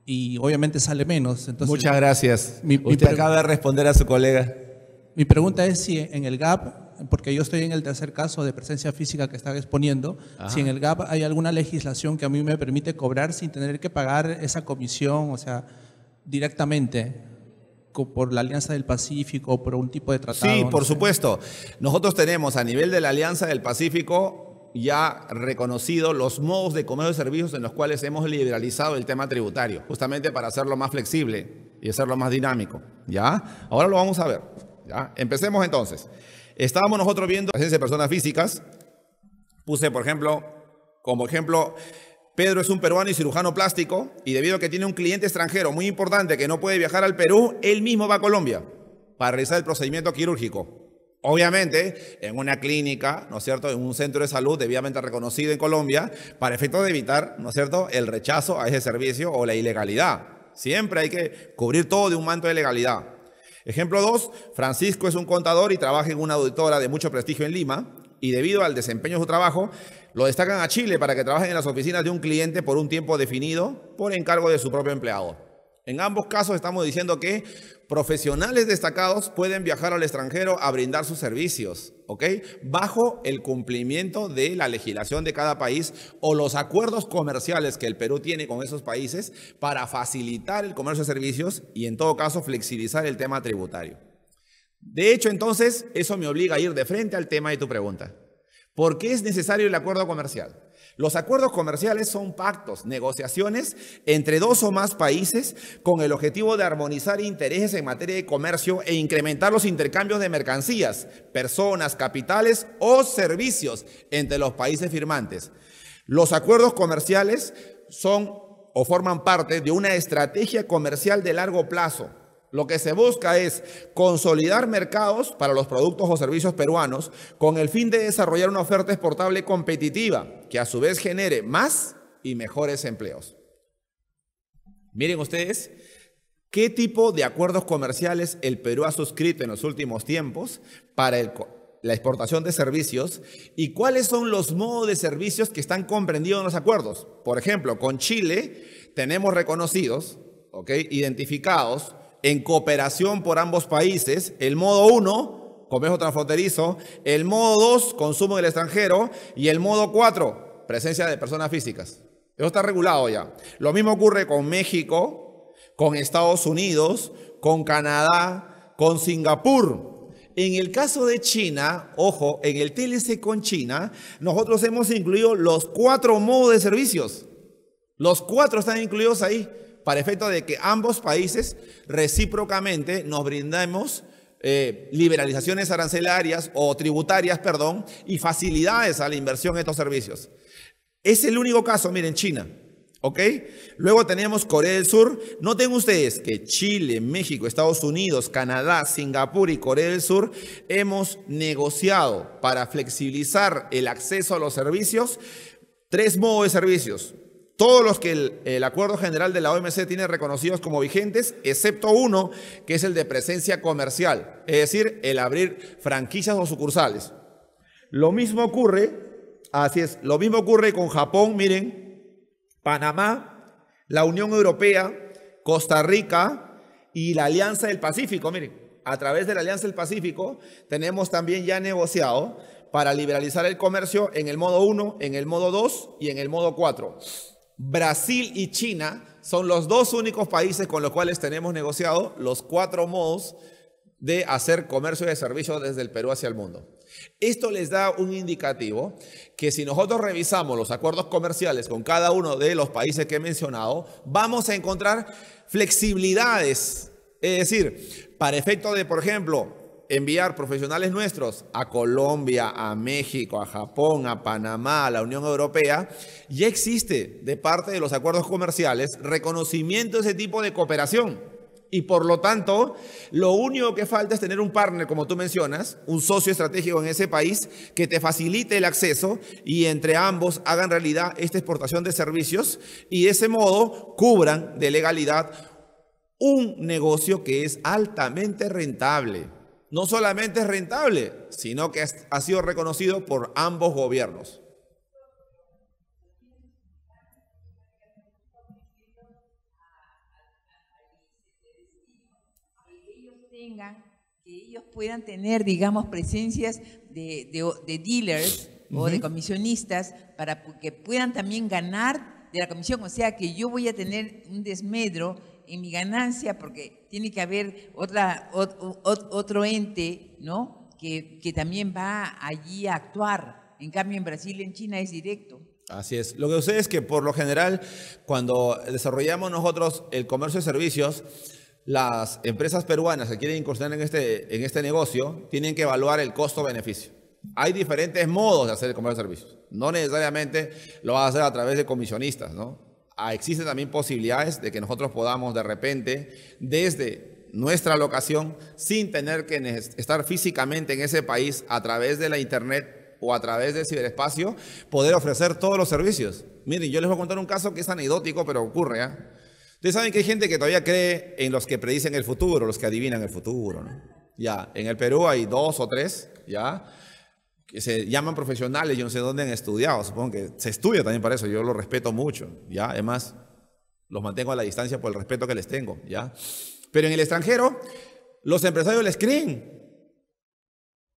Y obviamente sale menos. Entonces, Muchas gracias. Mi, Usted acaba de responder a su colega. Mi pregunta es si en el GAP, porque yo estoy en el tercer caso de presencia física que estaba exponiendo, si en el GAP hay alguna legislación que a mí me permite cobrar sin tener que pagar esa comisión, o sea, directamente por la Alianza del Pacífico, o por un tipo de tratado. Sí, por supuesto. Nosotros tenemos a nivel de la Alianza del Pacífico ya reconocido los modos de comercio de servicios en los cuales hemos liberalizado el tema tributario, justamente para hacerlo más flexible y hacerlo más dinámico. ¿Ya? Ahora lo vamos a ver. ¿Ya? Empecemos entonces. Estábamos nosotros viendo la de personas físicas. Puse, por ejemplo, como ejemplo, Pedro es un peruano y cirujano plástico, y debido a que tiene un cliente extranjero muy importante que no puede viajar al Perú, él mismo va a Colombia para realizar el procedimiento quirúrgico. Obviamente, en una clínica, ¿no es cierto?, en un centro de salud debidamente reconocido en Colombia, para efecto de evitar, ¿no es cierto?, el rechazo a ese servicio o la ilegalidad. Siempre hay que cubrir todo de un manto de legalidad. Ejemplo 2, Francisco es un contador y trabaja en una auditora de mucho prestigio en Lima y debido al desempeño de su trabajo, lo destacan a Chile para que trabaje en las oficinas de un cliente por un tiempo definido por encargo de su propio empleado. En ambos casos estamos diciendo que profesionales destacados pueden viajar al extranjero a brindar sus servicios, ¿ok? Bajo el cumplimiento de la legislación de cada país o los acuerdos comerciales que el Perú tiene con esos países para facilitar el comercio de servicios y en todo caso flexibilizar el tema tributario. De hecho, entonces, eso me obliga a ir de frente al tema de tu pregunta. ¿Por qué es necesario el acuerdo comercial? Los acuerdos comerciales son pactos, negociaciones entre dos o más países con el objetivo de armonizar intereses en materia de comercio e incrementar los intercambios de mercancías, personas, capitales o servicios entre los países firmantes. Los acuerdos comerciales son o forman parte de una estrategia comercial de largo plazo lo que se busca es consolidar mercados para los productos o servicios peruanos con el fin de desarrollar una oferta exportable competitiva que a su vez genere más y mejores empleos. Miren ustedes qué tipo de acuerdos comerciales el Perú ha suscrito en los últimos tiempos para la exportación de servicios y cuáles son los modos de servicios que están comprendidos en los acuerdos. Por ejemplo, con Chile tenemos reconocidos, ¿ok? identificados, en cooperación por ambos países, el modo 1, comercio transfronterizo, el modo 2, consumo en el extranjero, y el modo 4, presencia de personas físicas. Eso está regulado ya. Lo mismo ocurre con México, con Estados Unidos, con Canadá, con Singapur. En el caso de China, ojo, en el TLC con China, nosotros hemos incluido los cuatro modos de servicios. Los cuatro están incluidos ahí para efecto de que ambos países recíprocamente nos brindemos eh, liberalizaciones arancelarias o tributarias, perdón, y facilidades a la inversión en estos servicios. Es el único caso, miren, China. ¿Ok? Luego tenemos Corea del Sur. Noten ustedes que Chile, México, Estados Unidos, Canadá, Singapur y Corea del Sur hemos negociado para flexibilizar el acceso a los servicios tres modos de servicios todos los que el, acuerdo general de la OMC tiene reconocidos como vigentes, excepto uno, que es el de presencia comercial, es decir, el abrir franquicias o sucursales. Lo mismo ocurre, así es, lo mismo ocurre con Japón, miren, Panamá, la Unión Europea, Costa Rica y la Alianza del Pacífico, miren. A través de la Alianza del Pacífico tenemos también ya negociado para liberalizar el comercio en el modo 1, en el modo 2 y en el modo 4. Brasil y China son los dos únicos países con los cuales tenemos negociado los cuatro modos de hacer comercio de servicios desde el Perú hacia el mundo. Esto les da un indicativo que si nosotros revisamos los acuerdos comerciales con cada uno de los países que he mencionado, vamos a encontrar flexibilidades. Es decir, para efecto de, por ejemplo, enviar profesionales nuestros a Colombia, a México, a Japón, a Panamá, a la Unión Europea, ya existe de parte de los acuerdos comerciales reconocimiento de ese tipo de cooperación. Y por lo tanto, lo único que falta es tener un partner, como tú mencionas, un socio estratégico en ese país que te facilite el acceso y entre ambos hagan realidad esta exportación de servicios y de ese modo cubran de legalidad un negocio que es altamente rentable no solamente es rentable, sino que ha sido reconocido por ambos gobiernos. tengan, que ellos puedan tener, digamos, presencias de, de, dealers o de comisionistas para que puedan también ganar de la comisión. O sea, que yo voy a tener un desmedro en mi ganancia, porque tiene que haber otra, otro ente, ¿no? Que, que también va allí a actuar. En cambio, en Brasil y en China es directo. Así es. Lo que sucede es que por lo general, cuando desarrollamos nosotros el comercio de servicios, las empresas peruanas que quieren incursionar en este, en este negocio tienen que evaluar el costo-beneficio. Hay diferentes modos de hacer el comercio de servicios. No necesariamente lo vas a hacer a través de comisionistas, ¿no? Ah, existen también posibilidades de que nosotros podamos de repente desde nuestra locación sin tener que estar físicamente en ese país a través de la internet o a través del ciberespacio, poder ofrecer todos los servicios. Miren, yo les voy a contar un caso que es anecdótico, pero ocurre. ¿ah? Ustedes saben que hay gente que todavía cree en los que predicen el futuro, los que adivinan el futuro. Ya, en el Perú hay dos o tres, ya que se llaman profesionales, yo no sé dónde han estudiado, supongo que se estudia también para eso, yo lo respeto mucho, ¿ya? Además, los mantengo a la distancia por el respeto que les tengo, ¿ya? Pero en el extranjero, los empresarios les creen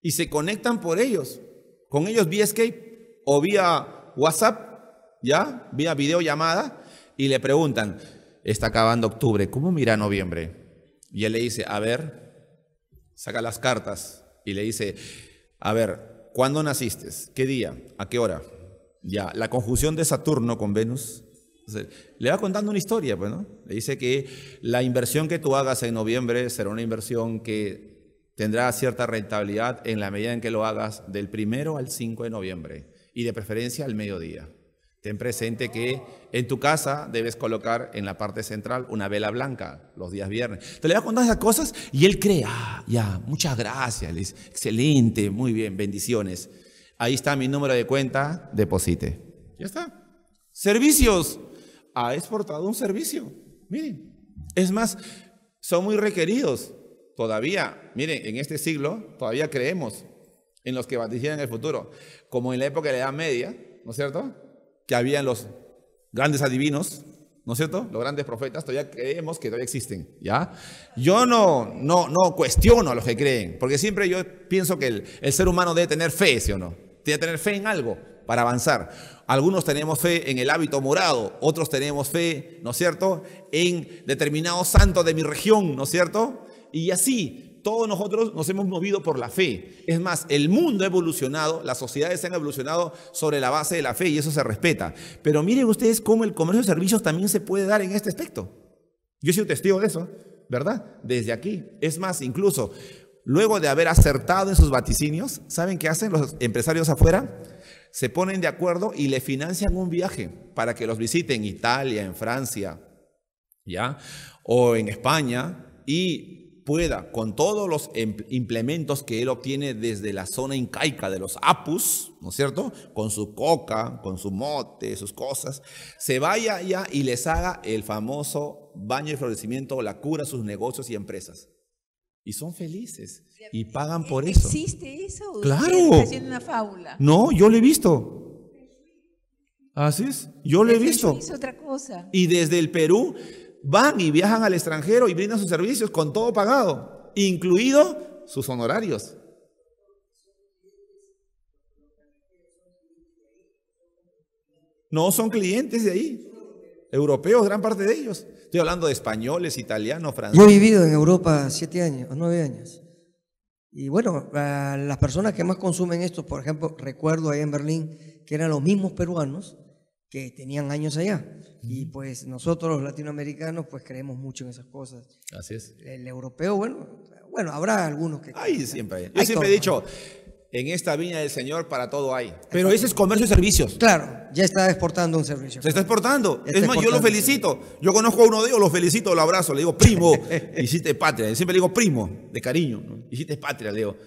y se conectan por ellos, con ellos vía Skype o vía WhatsApp, ¿ya? Vía videollamada y le preguntan, está acabando octubre, ¿cómo mira noviembre? Y él le dice, a ver, saca las cartas y le dice, a ver, ¿Cuándo naciste? ¿Qué día? ¿A qué hora? Ya, la conjunción de Saturno con Venus. Le va contando una historia, pues, ¿no? Le dice que la inversión que tú hagas en noviembre será una inversión que tendrá cierta rentabilidad en la medida en que lo hagas del primero al 5 de noviembre y de preferencia al mediodía. Ten presente que en tu casa debes colocar en la parte central una vela blanca los días viernes. Te le a contar esas cosas y él cree, ah, ya, muchas gracias, Liz. excelente, muy bien, bendiciones. Ahí está mi número de cuenta, deposite. Ya está. Servicios. Ha exportado un servicio. Miren, es más, son muy requeridos. Todavía, miren, en este siglo todavía creemos en los que en el futuro. Como en la época de la Edad Media, ¿no es cierto? que habían los grandes adivinos, ¿no es cierto? Los grandes profetas todavía creemos que todavía existen, ¿ya? Yo no, no, no cuestiono a los que creen, porque siempre yo pienso que el, ser humano debe tener fe, ¿sí o no? Tiene tener fe en algo para avanzar. Algunos tenemos fe en el hábito morado, otros tenemos fe, ¿no es cierto?, en determinados santos de mi región, ¿no es cierto? Y así, todos nosotros nos hemos movido por la fe. Es más, el mundo ha evolucionado, las sociedades han evolucionado sobre la base de la fe y eso se respeta. Pero miren ustedes cómo el comercio de servicios también se puede dar en este aspecto. Yo he sido testigo de eso, ¿verdad? Desde aquí. Es más, incluso luego de haber acertado en sus vaticinios, ¿saben qué hacen los empresarios afuera? Se ponen de acuerdo y le financian un viaje para que los visiten en Italia, en Francia, ¿ya? O en España. Y pueda, con todos los em, implementos que él obtiene desde la zona incaica de los Apus, ¿no es cierto? Con su coca, con su mote, sus cosas, se vaya allá y les haga el famoso baño de florecimiento, la cura, sus negocios y empresas. Y son felices y pagan por eso. ¿Existe eso? claro. No, yo lo he visto. Así es, yo lo he visto. Es otra cosa. Y desde el Perú van y viajan al extranjero y brindan sus servicios con todo pagado, incluido sus honorarios. No son clientes de ahí, europeos, gran parte de ellos. Estoy hablando de españoles, italianos, franceses. Yo he vivido en Europa siete años, nueve años. Y bueno, las personas que más consumen esto, por ejemplo, recuerdo ahí en Berlín que eran los mismos peruanos que tenían años allá. Y pues nosotros los latinoamericanos pues creemos mucho en esas cosas. Así es. El europeo, bueno, bueno, habrá algunos que... Ahí siempre Yo siempre he dicho, en esta viña del Señor para todo hay. Pero ese es comercio y servicios. Claro, ya está exportando un servicio. Se está exportando. es más, yo lo felicito. Yo conozco a uno de ellos, lo felicito, lo abrazo, le digo, primo, hiciste patria. siempre le digo, primo, de cariño, hiciste patria, le digo.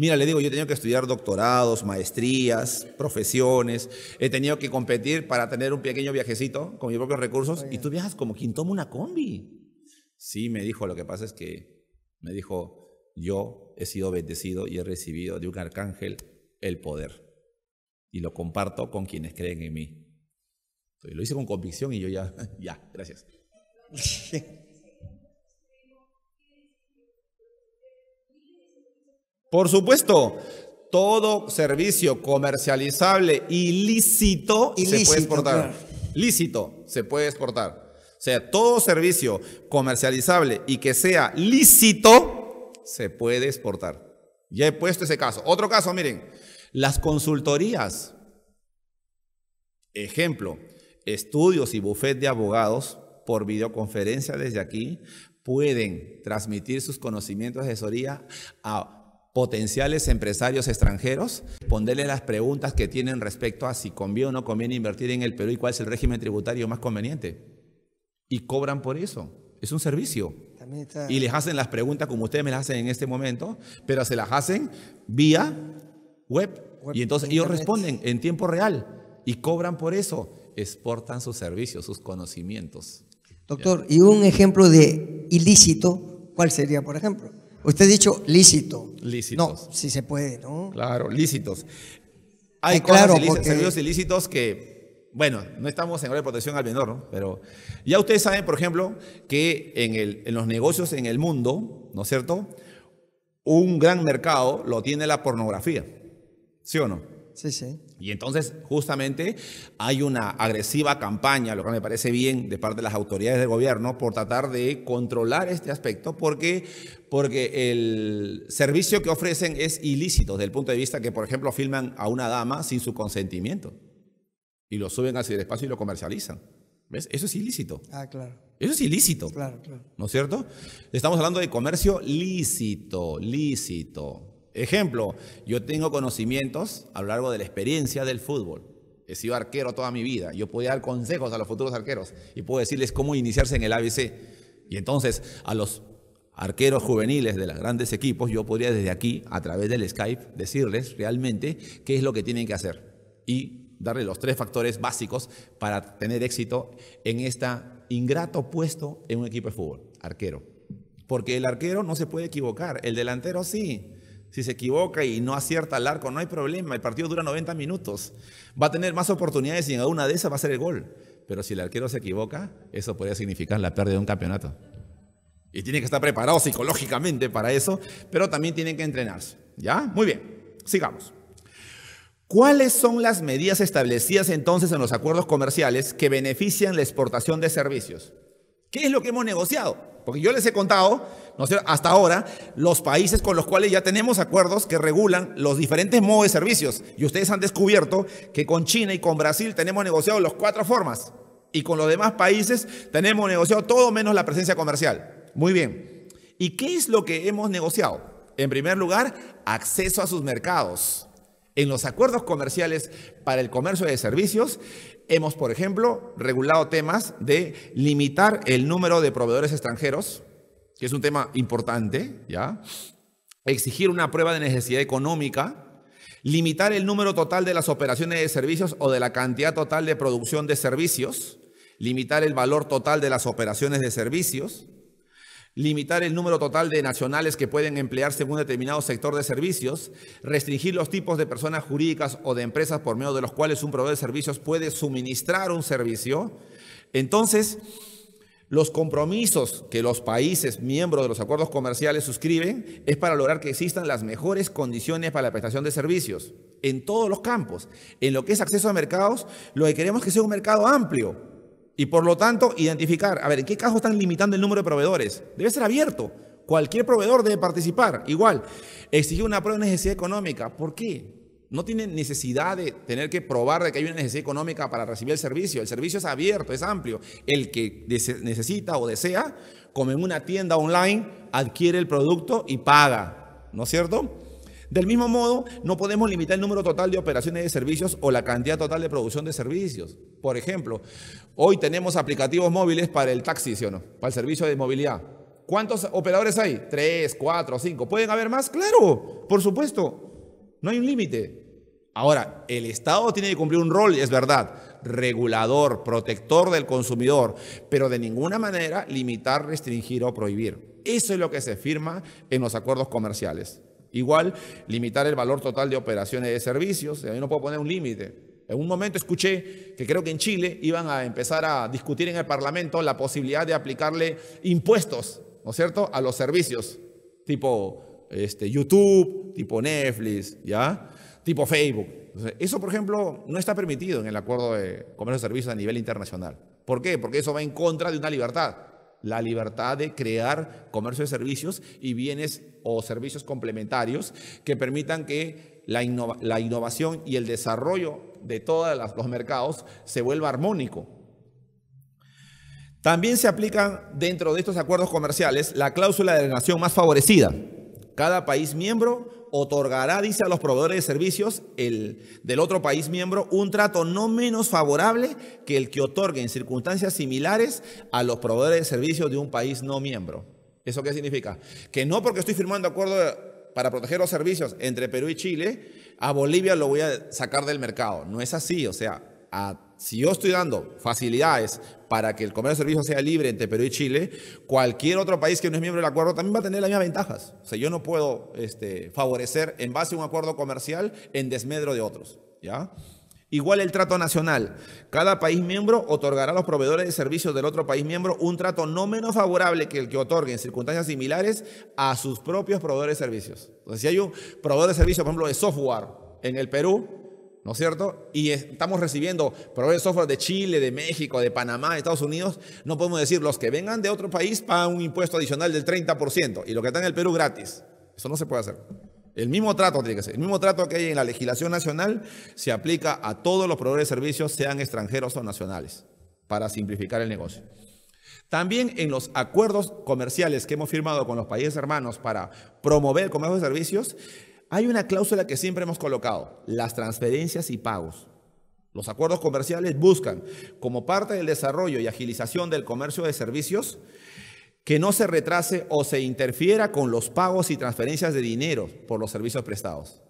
Mira, le digo, yo he tenido que estudiar doctorados, maestrías, profesiones, he tenido que competir para tener un pequeño viajecito con mis propios recursos y tú viajas como quien toma una combi. Sí, me dijo, lo que pasa es que me dijo, yo he sido bendecido y he recibido de un arcángel el poder y lo comparto con quienes creen en mí. lo hice con convicción y yo ya, ya, gracias. Por supuesto, todo servicio comercializable ilícito, lícito se puede exportar. Lícito se puede exportar. O sea, todo servicio comercializable y que sea lícito se puede exportar. Ya he puesto ese caso. Otro caso, miren, las consultorías. Ejemplo, estudios y buffet de abogados por videoconferencia desde aquí pueden transmitir sus conocimientos de asesoría a potenciales empresarios extranjeros, ponerle las preguntas que tienen respecto a si conviene o no conviene invertir en el Perú y cuál es el régimen tributario más conveniente. Y cobran por eso. Es un servicio. Y les hacen las preguntas como ustedes me las hacen en este momento, pero se las hacen vía web. y entonces ellos responden en tiempo real y cobran por eso. Exportan sus servicios, sus conocimientos. Doctor, ¿y un ejemplo de ilícito? ¿Cuál sería, por ejemplo? Usted ha dicho lícito. Lícitos. No, si se puede, ¿no? Claro, lícitos. Hay cosas servicios ilícitos que, bueno, no estamos en hora de protección al menor, ¿no? Pero ya ustedes saben, por ejemplo, que en, el, en los negocios en el mundo, ¿no es cierto? Un gran mercado lo tiene la pornografía. ¿Sí o no? Sí, sí. Y entonces, justamente, hay una agresiva campaña, lo que me parece bien, de parte de las autoridades del gobierno por tratar de controlar este aspecto, porque, porque el servicio que ofrecen es ilícito desde el punto de vista que, por ejemplo, filman a una dama sin su consentimiento y lo suben hacia el espacio y lo comercializan. ¿Ves? Eso es ilícito. Ah, claro. Eso es ilícito. Claro, claro. ¿No es cierto? Estamos hablando de comercio lícito, lícito. Ejemplo, yo tengo conocimientos a lo largo de la experiencia del fútbol. He sido arquero toda mi vida. Yo podía dar consejos a los futuros arqueros y puedo decirles cómo iniciarse en el ABC. Y entonces a los arqueros juveniles de los grandes equipos, yo podría desde aquí, a través del Skype, decirles realmente qué es lo que tienen que hacer y darle los tres factores básicos para tener éxito en este ingrato puesto en un equipo de fútbol, arquero. Porque el arquero no se puede equivocar, el delantero sí. Si se equivoca y no acierta al arco, no hay problema. El partido dura 90 minutos. Va a tener más oportunidades y en alguna de esas va a ser el gol. Pero si el arquero se equivoca, eso podría significar la pérdida de un campeonato. Y tiene que estar preparado psicológicamente para eso, pero también tienen que entrenarse. ¿Ya? Muy bien, sigamos. ¿Cuáles son las medidas establecidas entonces en los acuerdos comerciales que benefician la exportación de servicios? ¿Qué es lo que hemos negociado? Porque yo les he contado hasta ahora, los países con los cuales ya tenemos acuerdos que regulan los diferentes modos de servicios. Y ustedes han descubierto que con China y con Brasil tenemos negociado las cuatro formas. Y con los demás países tenemos negociado todo menos la presencia comercial. Muy bien. ¿Y qué es lo que hemos negociado? En primer lugar, acceso a sus mercados. En los acuerdos comerciales para el comercio de servicios, hemos, por ejemplo, regulado temas de limitar el número de proveedores extranjeros que es un tema importante, ¿ya? Exigir una prueba de necesidad económica, limitar el número total de las operaciones de servicios o de la cantidad total de producción de servicios, limitar el valor total de las operaciones de servicios, limitar el número total de nacionales que pueden emplearse en un determinado sector de servicios, restringir los tipos de personas jurídicas o de empresas por medio de los cuales un proveedor de servicios puede suministrar un servicio. Entonces, los compromisos que los países miembros de los acuerdos comerciales suscriben es para lograr que existan las mejores condiciones para la prestación de servicios en todos los campos. En lo que es acceso a mercados, lo que queremos es que sea un mercado amplio y por lo tanto identificar, a ver, ¿en qué caso están limitando el número de proveedores? Debe ser abierto. Cualquier proveedor debe participar. Igual, exigir una prueba de necesidad económica. ¿Por qué? no tiene necesidad de tener que probar de que hay una necesidad económica para recibir el servicio. El servicio es abierto, es amplio. El que necesita o desea, como en una tienda online, adquiere el producto y paga, ¿no es cierto? Del mismo modo, no podemos limitar el número total de operaciones de servicios o la cantidad total de producción de servicios. Por ejemplo, hoy tenemos aplicativos móviles para el taxi, ¿sí o no? Para el servicio de movilidad. ¿Cuántos operadores hay? Tres, cuatro, cinco. ¿Pueden haber más? Claro, por supuesto. No hay un límite. Ahora, el Estado tiene que cumplir un rol, es verdad, regulador, protector del consumidor, pero de ninguna manera limitar, restringir o prohibir. Eso es lo que se firma en los acuerdos comerciales. Igual, limitar el valor total de operaciones de servicios, ahí no puedo poner un límite. En un momento escuché que creo que en Chile iban a empezar a discutir en el Parlamento la posibilidad de aplicarle impuestos, ¿no es cierto?, a los servicios, tipo este, YouTube, tipo Netflix, ¿ya? Tipo Facebook. eso, por ejemplo, no está permitido en el acuerdo de comercio de servicios a nivel internacional. ¿Por qué? Porque eso va en contra de una libertad. La libertad de crear comercio de servicios y bienes o servicios complementarios que permitan que la, innovación y el desarrollo de todos los mercados se vuelva armónico. También se aplica dentro de estos acuerdos comerciales la cláusula de la nación más favorecida. Cada país miembro otorgará, dice a los proveedores de servicios del otro país miembro, un trato no menos favorable que el que otorgue en circunstancias similares a los proveedores de servicios de un país no miembro. ¿Eso qué significa? Que no porque estoy firmando acuerdo para proteger los servicios entre Perú y Chile, a Bolivia lo voy a sacar del mercado. No es así, o sea, a si yo estoy dando facilidades para que el comercio de servicios sea libre entre Perú y Chile, cualquier otro país que no es miembro del acuerdo también va a tener las mismas ventajas. O sea, yo no puedo este, favorecer en base a un acuerdo comercial en desmedro de otros. ¿ya? Igual el trato nacional. Cada país miembro otorgará a los proveedores de servicios del otro país miembro un trato no menos favorable que el que otorgue en circunstancias similares a sus propios proveedores de servicios. Entonces, si hay un proveedor de servicios, por ejemplo, de software en el Perú, ¿no es cierto? Y estamos recibiendo proveedores de software de Chile, de México, de Panamá, de Estados Unidos, no podemos decir los que vengan de otro país pagan un impuesto adicional del 30% y los que están en el Perú gratis. Eso no se puede hacer. El mismo trato tiene que ser. El mismo trato que hay en la legislación nacional se aplica a todos los proveedores de servicios, sean extranjeros o nacionales, para simplificar el negocio. También en los acuerdos comerciales que hemos firmado con los países hermanos para promover el comercio de servicios, hay una cláusula que siempre hemos colocado, las transferencias y pagos. Los acuerdos comerciales buscan, como parte del desarrollo y agilización del comercio de servicios, que no se retrase o se interfiera con los pagos y transferencias de dinero por los servicios prestados.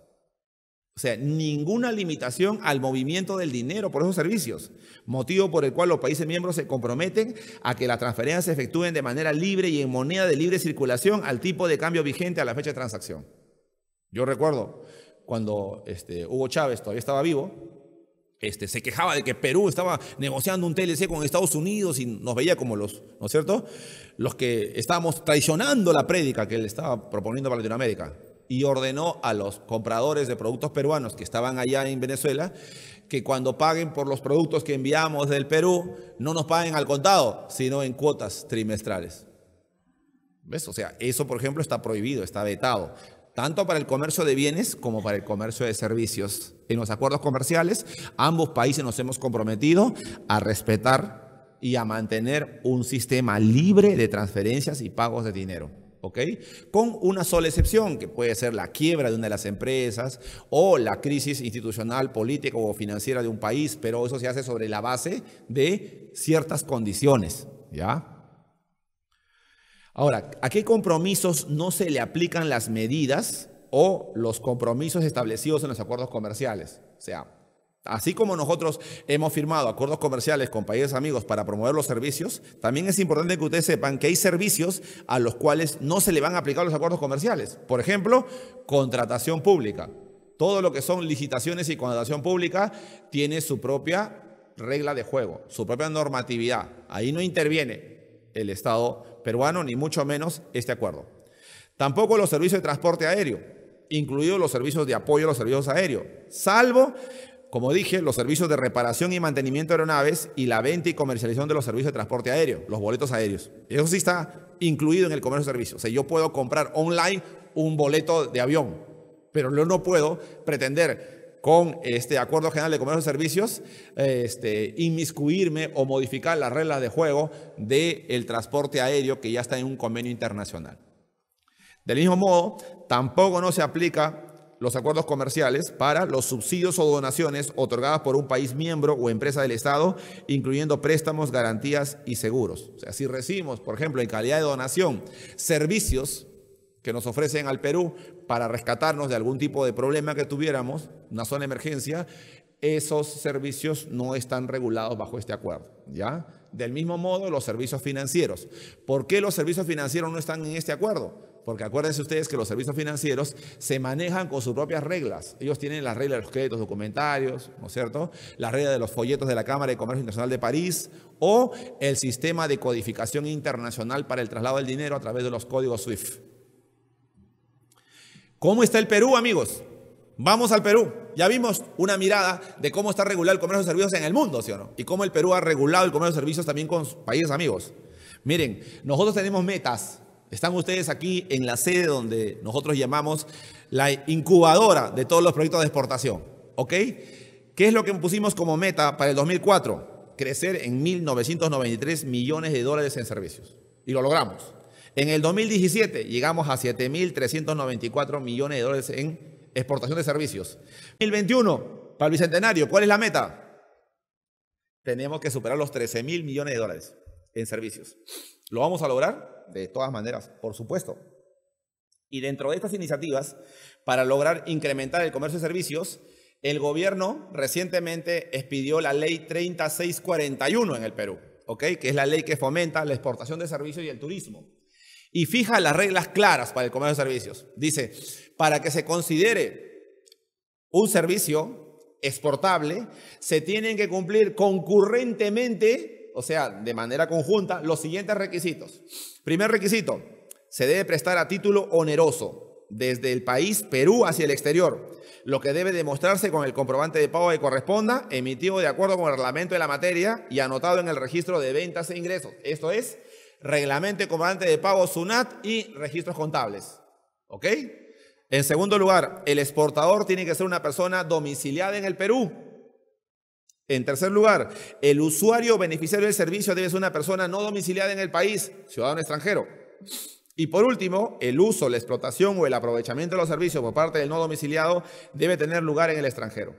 O sea, ninguna limitación al movimiento del dinero por esos servicios, motivo por el cual los países miembros se comprometen a que las transferencias se efectúen de manera libre y en moneda de libre circulación al tipo de cambio vigente a la fecha de transacción. Yo recuerdo cuando este, Hugo Chávez todavía estaba vivo, este, se quejaba de que Perú estaba negociando un TLC con Estados Unidos y nos veía como los, ¿no es cierto? Los que estábamos traicionando la prédica que él estaba proponiendo para Latinoamérica. Y ordenó a los compradores de productos peruanos que estaban allá en Venezuela que cuando paguen por los productos que enviamos del Perú, no nos paguen al contado, sino en cuotas trimestrales. ¿Ves? O sea, eso, por ejemplo, está prohibido, está vetado tanto para el comercio de bienes como para el comercio de servicios. En los acuerdos comerciales, ambos países nos hemos comprometido a respetar y a mantener un sistema libre de transferencias y pagos de dinero. ¿OK? Con una sola excepción, que puede ser la quiebra de una de las empresas o la crisis institucional, política o financiera de un país, pero eso se hace sobre la base de ciertas condiciones, ¿ya? Ahora, ¿a qué compromisos no se le aplican las medidas o los compromisos establecidos en los acuerdos comerciales? O sea, así como nosotros hemos firmado acuerdos comerciales con países amigos para promover los servicios, también es importante que ustedes sepan que hay servicios a los cuales no se le van a aplicar los acuerdos comerciales. Por ejemplo, contratación pública. Todo lo que son licitaciones y contratación pública tiene su propia regla de juego, su propia normatividad. Ahí no interviene el Estado peruano, ni mucho menos este acuerdo. Tampoco los servicios de transporte aéreo, incluidos los servicios de apoyo a los servicios aéreos, salvo, como dije, los servicios de reparación y mantenimiento de aeronaves y la venta y comercialización de los servicios de transporte aéreo, los boletos aéreos. Eso sí está incluido en el comercio de servicios. O sea, yo puedo comprar online un boleto de avión, pero yo no puedo pretender con este Acuerdo General de Comercio y Servicios, este, inmiscuirme o modificar las reglas de juego del transporte aéreo que ya está en un convenio internacional. Del mismo modo, tampoco no se aplica los acuerdos comerciales para los subsidios o donaciones otorgadas por un país miembro o empresa del Estado, incluyendo préstamos, garantías y seguros. O sea, si recibimos, por ejemplo, en calidad de donación, servicios que nos ofrecen al Perú para rescatarnos de algún tipo de problema que tuviéramos, una zona de emergencia, esos servicios no están regulados bajo este acuerdo, ¿ya? Del mismo modo, los servicios financieros. ¿Por qué los servicios financieros no están en este acuerdo? Porque acuérdense ustedes que los servicios financieros se manejan con sus propias reglas. Ellos tienen la regla de los créditos documentarios, ¿no es cierto? La regla de los folletos de la Cámara de Comercio Internacional de París o el sistema de codificación internacional para el traslado del dinero a través de los códigos SWIFT. ¿Cómo está el Perú, amigos? Vamos al Perú. Ya vimos una mirada de cómo está regulado el comercio de servicios en el mundo, ¿sí o no? Y cómo el Perú ha regulado el comercio de servicios también con sus países amigos. Miren, nosotros tenemos metas. Están ustedes aquí en la sede donde nosotros llamamos la incubadora de todos los proyectos de exportación. ¿Ok? ¿Qué es lo que pusimos como meta para el 2004? Crecer en 1.993 millones de dólares en servicios. Y lo logramos. En el 2017 llegamos a 7.394 millones de dólares en exportación de servicios. 2021, para el Bicentenario, ¿cuál es la meta? Tenemos que superar los 13.000 millones de dólares en servicios. ¿Lo vamos a lograr? De todas maneras, por supuesto. Y dentro de estas iniciativas, para lograr incrementar el comercio de servicios, el gobierno recientemente expidió la ley 3641 en el Perú, que es la ley que fomenta la exportación de servicios y el turismo y fija las reglas claras para el comercio de servicios. Dice, para que se considere un servicio exportable, se tienen que cumplir concurrentemente, o sea, de manera conjunta, los siguientes requisitos. Primer requisito, se debe prestar a título oneroso desde el país Perú hacia el exterior, lo que debe demostrarse con el comprobante de pago que corresponda, emitido de acuerdo con el reglamento de la materia y anotado en el registro de ventas e ingresos. Esto es reglamento y comandante de pago SUNAT y registros contables. ¿Ok? En segundo lugar, el exportador tiene que ser una persona domiciliada en el Perú. En tercer lugar, el usuario beneficiario del servicio debe ser una persona no domiciliada en el país, ciudadano extranjero. Y por último, el uso, la explotación o el aprovechamiento de los servicios por parte del no domiciliado debe tener lugar en el extranjero.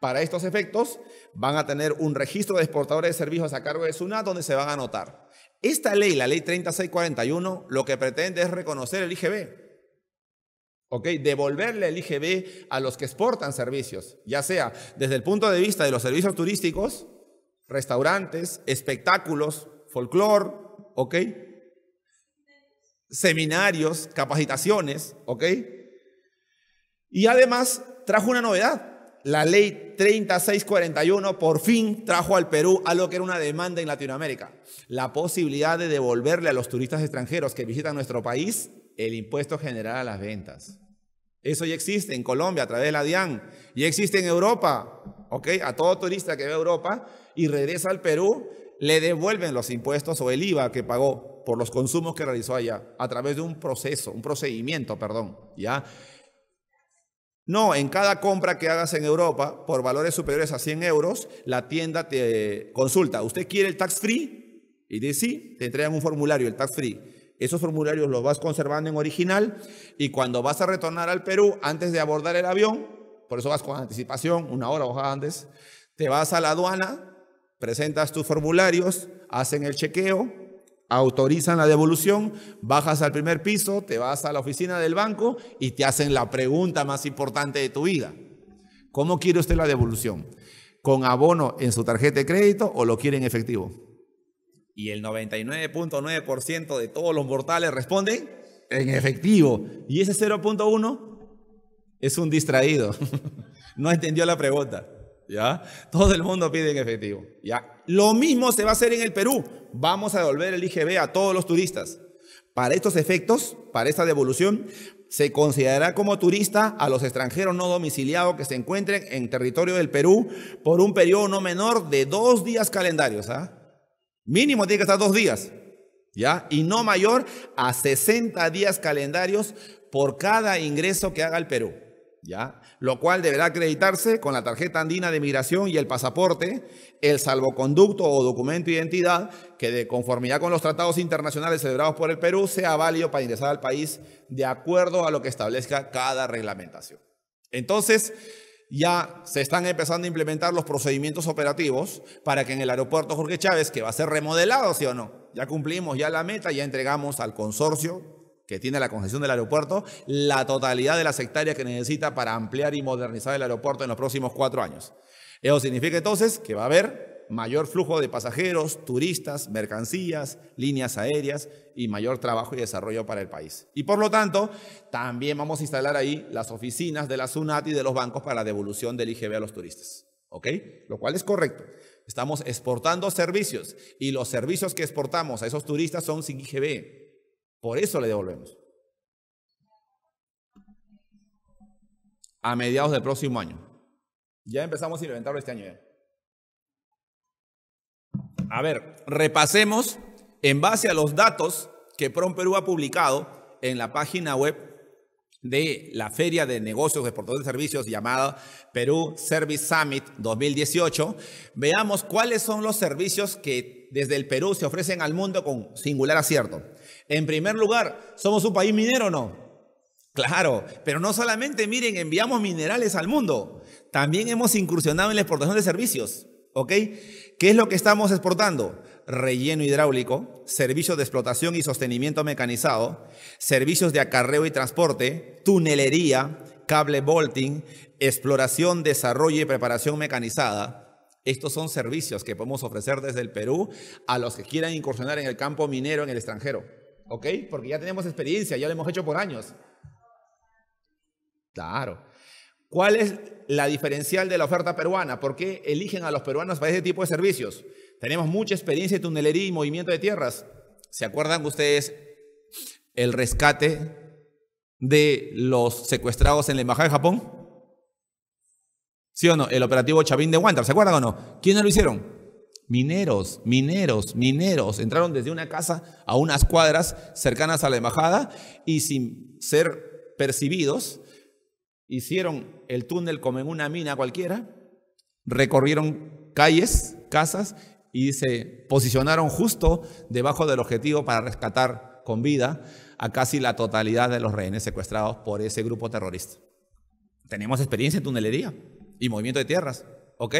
Para estos efectos, van a tener un registro de exportadores de servicios a cargo de SUNAT donde se van a anotar. Esta ley, la ley 3641, lo que pretende es reconocer el IGB. ¿Ok? Devolverle el IGB a los que exportan servicios, ya sea desde el punto de vista de los servicios turísticos, restaurantes, espectáculos, folclore, ¿ok? Seminarios, capacitaciones, ¿ok? Y además trajo una novedad, la ley 3641 por fin trajo al Perú algo que era una demanda en Latinoamérica, la posibilidad de devolverle a los turistas extranjeros que visitan nuestro país el impuesto general a las ventas. Eso ya existe en Colombia a través de la DIAN, ya existe en Europa, ¿ok? A todo turista que ve a Europa y regresa al Perú, le devuelven los impuestos o el IVA que pagó por los consumos que realizó allá a través de un proceso, un procedimiento, perdón, ¿ya? No, en cada compra que hagas en Europa por valores superiores a 100 euros, la tienda te consulta, ¿usted quiere el tax free? Y dice, sí, te entregan un formulario, el tax free. Esos formularios los vas conservando en original y cuando vas a retornar al Perú, antes de abordar el avión, por eso vas con anticipación, una hora o antes, te vas a la aduana, presentas tus formularios, hacen el chequeo, autorizan la devolución, bajas al primer piso, te vas a la oficina del banco y te hacen la pregunta más importante de tu vida. ¿Cómo quiere usted la devolución? ¿Con abono en su tarjeta de crédito o lo quiere en efectivo? Y el 99.9% de todos los mortales responden en efectivo. Y ese 0.1 es un distraído. no entendió la pregunta. ¿Ya? Todo el mundo pide en efectivo. ¿Ya? Lo mismo se va a hacer en el Perú. Vamos a devolver el IGB a todos los turistas. Para estos efectos, para esta devolución, se considerará como turista a los extranjeros no domiciliados que se encuentren en territorio del Perú por un periodo no menor de dos días calendarios. ¿ah? Mínimo tiene que estar dos días. ¿Ya? Y no mayor a 60 días calendarios por cada ingreso que haga el Perú. ¿Ya? lo cual deberá acreditarse con la tarjeta andina de migración y el pasaporte, el salvoconducto o documento de identidad que de conformidad con los tratados internacionales celebrados por el Perú sea válido para ingresar al país de acuerdo a lo que establezca cada reglamentación. Entonces, ya se están empezando a implementar los procedimientos operativos para que en el aeropuerto Jorge Chávez, que va a ser remodelado, sí o no, ya cumplimos ya la meta, ya entregamos al consorcio que tiene la concesión del aeropuerto, la totalidad de las hectáreas que necesita para ampliar y modernizar el aeropuerto en los próximos cuatro años. Eso significa entonces que va a haber mayor flujo de pasajeros, turistas, mercancías, líneas aéreas y mayor trabajo y desarrollo para el país. Y por lo tanto, también vamos a instalar ahí las oficinas de la SUNAT y de los bancos para la devolución del IGB a los turistas. ¿Ok? Lo cual es correcto. Estamos exportando servicios y los servicios que exportamos a esos turistas son sin IGB. Por eso le devolvemos. A mediados del próximo año. Ya empezamos a inventarlo este año A ver, repasemos en base a los datos que Prom Perú ha publicado en la página web de la Feria de Negocios de Exportadores de Servicios llamada Perú Service Summit 2018. Veamos cuáles son los servicios que desde el Perú se ofrecen al mundo con singular acierto. En primer lugar, ¿somos un país minero o no? Claro, pero no solamente, miren, enviamos minerales al mundo, también hemos incursionado en la exportación de servicios, ¿ok? ¿Qué es lo que estamos exportando? Relleno hidráulico, servicios de explotación y sostenimiento mecanizado, servicios de acarreo y transporte, tunelería, cable bolting, exploración, desarrollo y preparación mecanizada, estos son servicios que podemos ofrecer desde el Perú a los que quieran incursionar en el campo minero en el extranjero. ¿ok? Porque ya tenemos experiencia, ya lo hemos hecho por años. Claro. ¿Cuál es la diferencial de la oferta peruana? ¿Por qué eligen a los peruanos para ese tipo de servicios? Tenemos mucha experiencia en tunelería y movimiento de tierras. ¿Se acuerdan ustedes el rescate de los secuestrados en la Embajada de Japón? ¿Sí o no? El operativo Chavín de winter ¿se acuerdan o no? ¿Quiénes lo hicieron? Mineros, mineros, mineros. Entraron desde una casa a unas cuadras cercanas a la embajada y sin ser percibidos, hicieron el túnel como en una mina cualquiera, recorrieron calles, casas y se posicionaron justo debajo del objetivo para rescatar con vida a casi la totalidad de los rehenes secuestrados por ese grupo terrorista. Tenemos experiencia en tunelería y movimiento de tierras, ¿ok?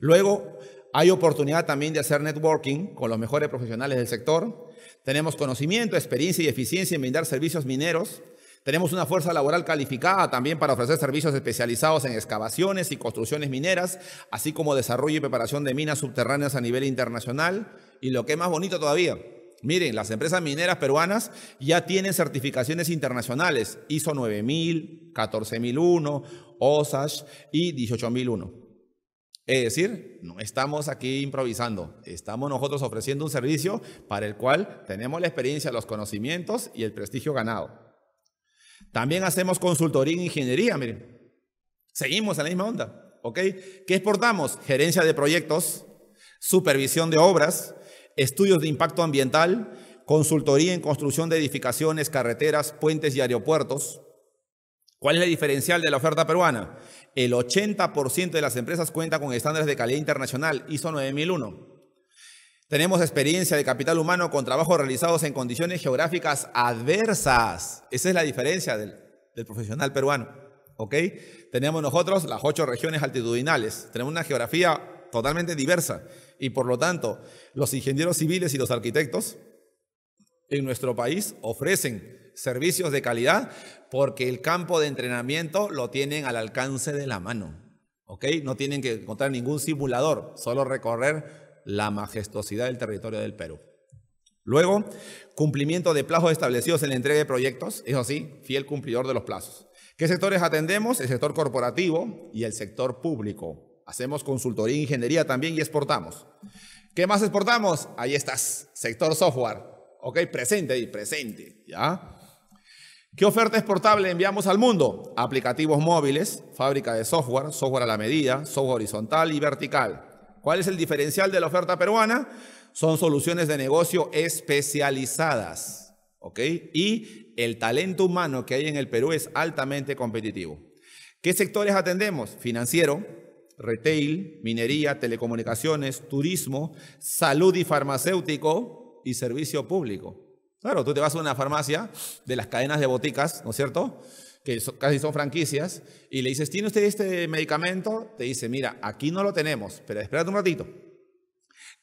Luego hay oportunidad también de hacer networking con los mejores profesionales del sector. Tenemos conocimiento, experiencia y eficiencia en brindar servicios mineros. Tenemos una fuerza laboral calificada también para ofrecer servicios especializados en excavaciones y construcciones mineras, así como desarrollo y preparación de minas subterráneas a nivel internacional. Y lo que es más bonito todavía, miren, las empresas mineras peruanas ya tienen certificaciones internacionales, ISO 9000, 14001, OSASH y 18001. Es decir, no estamos aquí improvisando, estamos nosotros ofreciendo un servicio para el cual tenemos la experiencia, los conocimientos y el prestigio ganado. También hacemos consultoría en ingeniería, miren. Seguimos en la misma onda, ¿ok? ¿Qué exportamos? Gerencia de proyectos, supervisión de obras, estudios de impacto ambiental, consultoría en construcción de edificaciones, carreteras, puentes y aeropuertos. ¿Cuál es la diferencial de la oferta peruana? el 80% de las empresas cuenta con estándares de calidad internacional, ISO 9001. Tenemos experiencia de capital humano con trabajos realizados en condiciones geográficas adversas. Esa es la diferencia del, del profesional peruano. Tenemos nosotros las ocho regiones altitudinales. Tenemos una geografía totalmente diversa. Y por lo tanto, los ingenieros civiles y los arquitectos en nuestro país ofrecen servicios de calidad porque el campo de entrenamiento lo tienen al alcance de la mano. ¿Ok? No tienen que encontrar ningún simulador, solo recorrer la majestuosidad del territorio del Perú. Luego, cumplimiento de plazos establecidos en la entrega de proyectos, eso sí, fiel cumplidor de los plazos. ¿Qué sectores atendemos? El sector corporativo y el sector público. Hacemos consultoría e ingeniería también y exportamos. ¿Qué más exportamos? Ahí estás, sector software. Ok, presente y presente, ¿ya? ¿Qué oferta exportable enviamos al mundo? Aplicativos móviles, fábrica de software, software a la medida, software horizontal y vertical. ¿Cuál es el diferencial de la oferta peruana? Son soluciones de negocio especializadas. ¿Ok? Y el talento humano que hay en el Perú es altamente competitivo. ¿Qué sectores atendemos? Financiero, retail, minería, telecomunicaciones, turismo, salud y farmacéutico y servicio público. Claro, tú te vas a una farmacia de las cadenas de boticas, ¿no es cierto? Que casi son franquicias, y le dices, ¿tiene usted este medicamento? Te dice, mira, aquí no lo tenemos, pero espérate un ratito.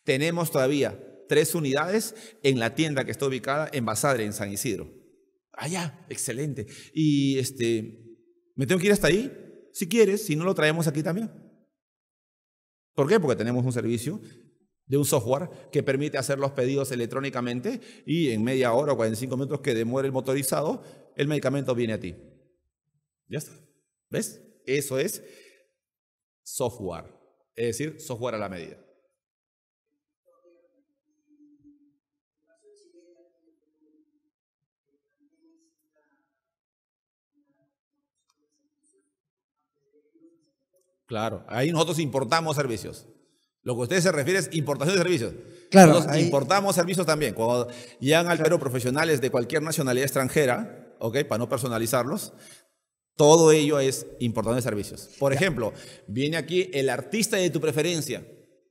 Tenemos todavía tres unidades en la tienda que está ubicada en Basadre, en San Isidro. Ah, ya, excelente. Y este, ¿me tengo que ir hasta ahí? Si quieres, si no lo traemos aquí también. ¿Por qué? Porque tenemos un servicio de un software que permite hacer los pedidos electrónicamente y en media hora o 45 minutos que demore el motorizado, el medicamento viene a ti. Ya está. ¿Ves? Eso es software. Es decir, software a la medida. Claro, ahí nosotros importamos servicios. Lo que ustedes se refiere es importación de servicios. Claro. importamos servicios también. Cuando llegan al Perú profesionales de cualquier nacionalidad extranjera, ¿ok? Para no personalizarlos, todo ello es importación de servicios. Por ejemplo, viene aquí el artista de tu preferencia,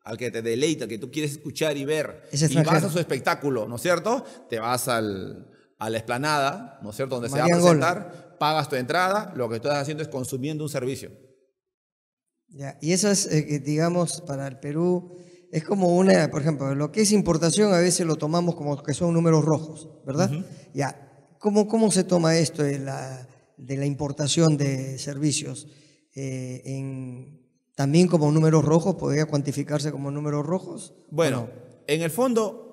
al que te deleita, que tú quieres escuchar y ver. y vas a su espectáculo, ¿no es cierto? Te vas al, a la esplanada, ¿no es cierto? Donde se va a presentar, pagas tu entrada, lo que tú estás haciendo es consumiendo un servicio. Ya, y eso es, eh, digamos, para el Perú, es como una, por ejemplo, lo que es importación a veces lo tomamos como que son números rojos, ¿verdad? Ya, ¿Cómo, ¿cómo se toma esto de la, de la importación de servicios? Eh, en, también como números rojos, podría cuantificarse como números rojos. Bueno, en el fondo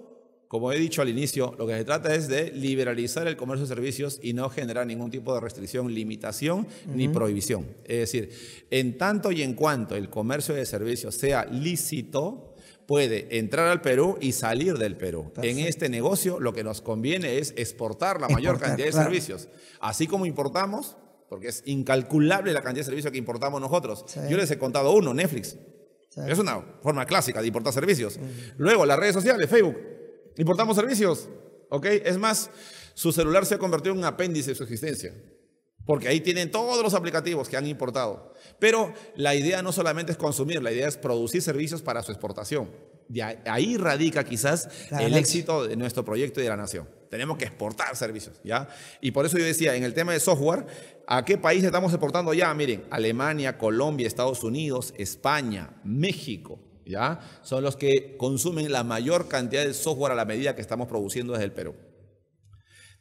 como he dicho al inicio, lo que se trata es de liberalizar el comercio de servicios y no generar ningún tipo de restricción, limitación ni prohibición. Es decir, en tanto y en cuanto el comercio de servicios sea lícito, puede entrar al Perú y salir del Perú. En este negocio lo que nos conviene es exportar la mayor cantidad de servicios. Así como importamos, porque es incalculable la cantidad de servicios que importamos nosotros. Yo les he contado uno, Netflix. Es una forma clásica de importar servicios. Luego las redes sociales, Facebook. Importamos servicios, ¿ok? Es más, su celular se ha convertido en un apéndice de su existencia, porque ahí tienen todos los aplicativos que han importado. Pero la idea no solamente es consumir, la idea es producir servicios para su exportación. De ahí radica quizás el éxito de nuestro proyecto y de la nación. Tenemos que exportar servicios, ¿ya? Y por eso yo decía, en el tema de software, ¿a qué país estamos exportando ya? Miren, Alemania, Colombia, Estados Unidos, España, México, son los que consumen la mayor cantidad de software a la medida que estamos produciendo desde el Perú.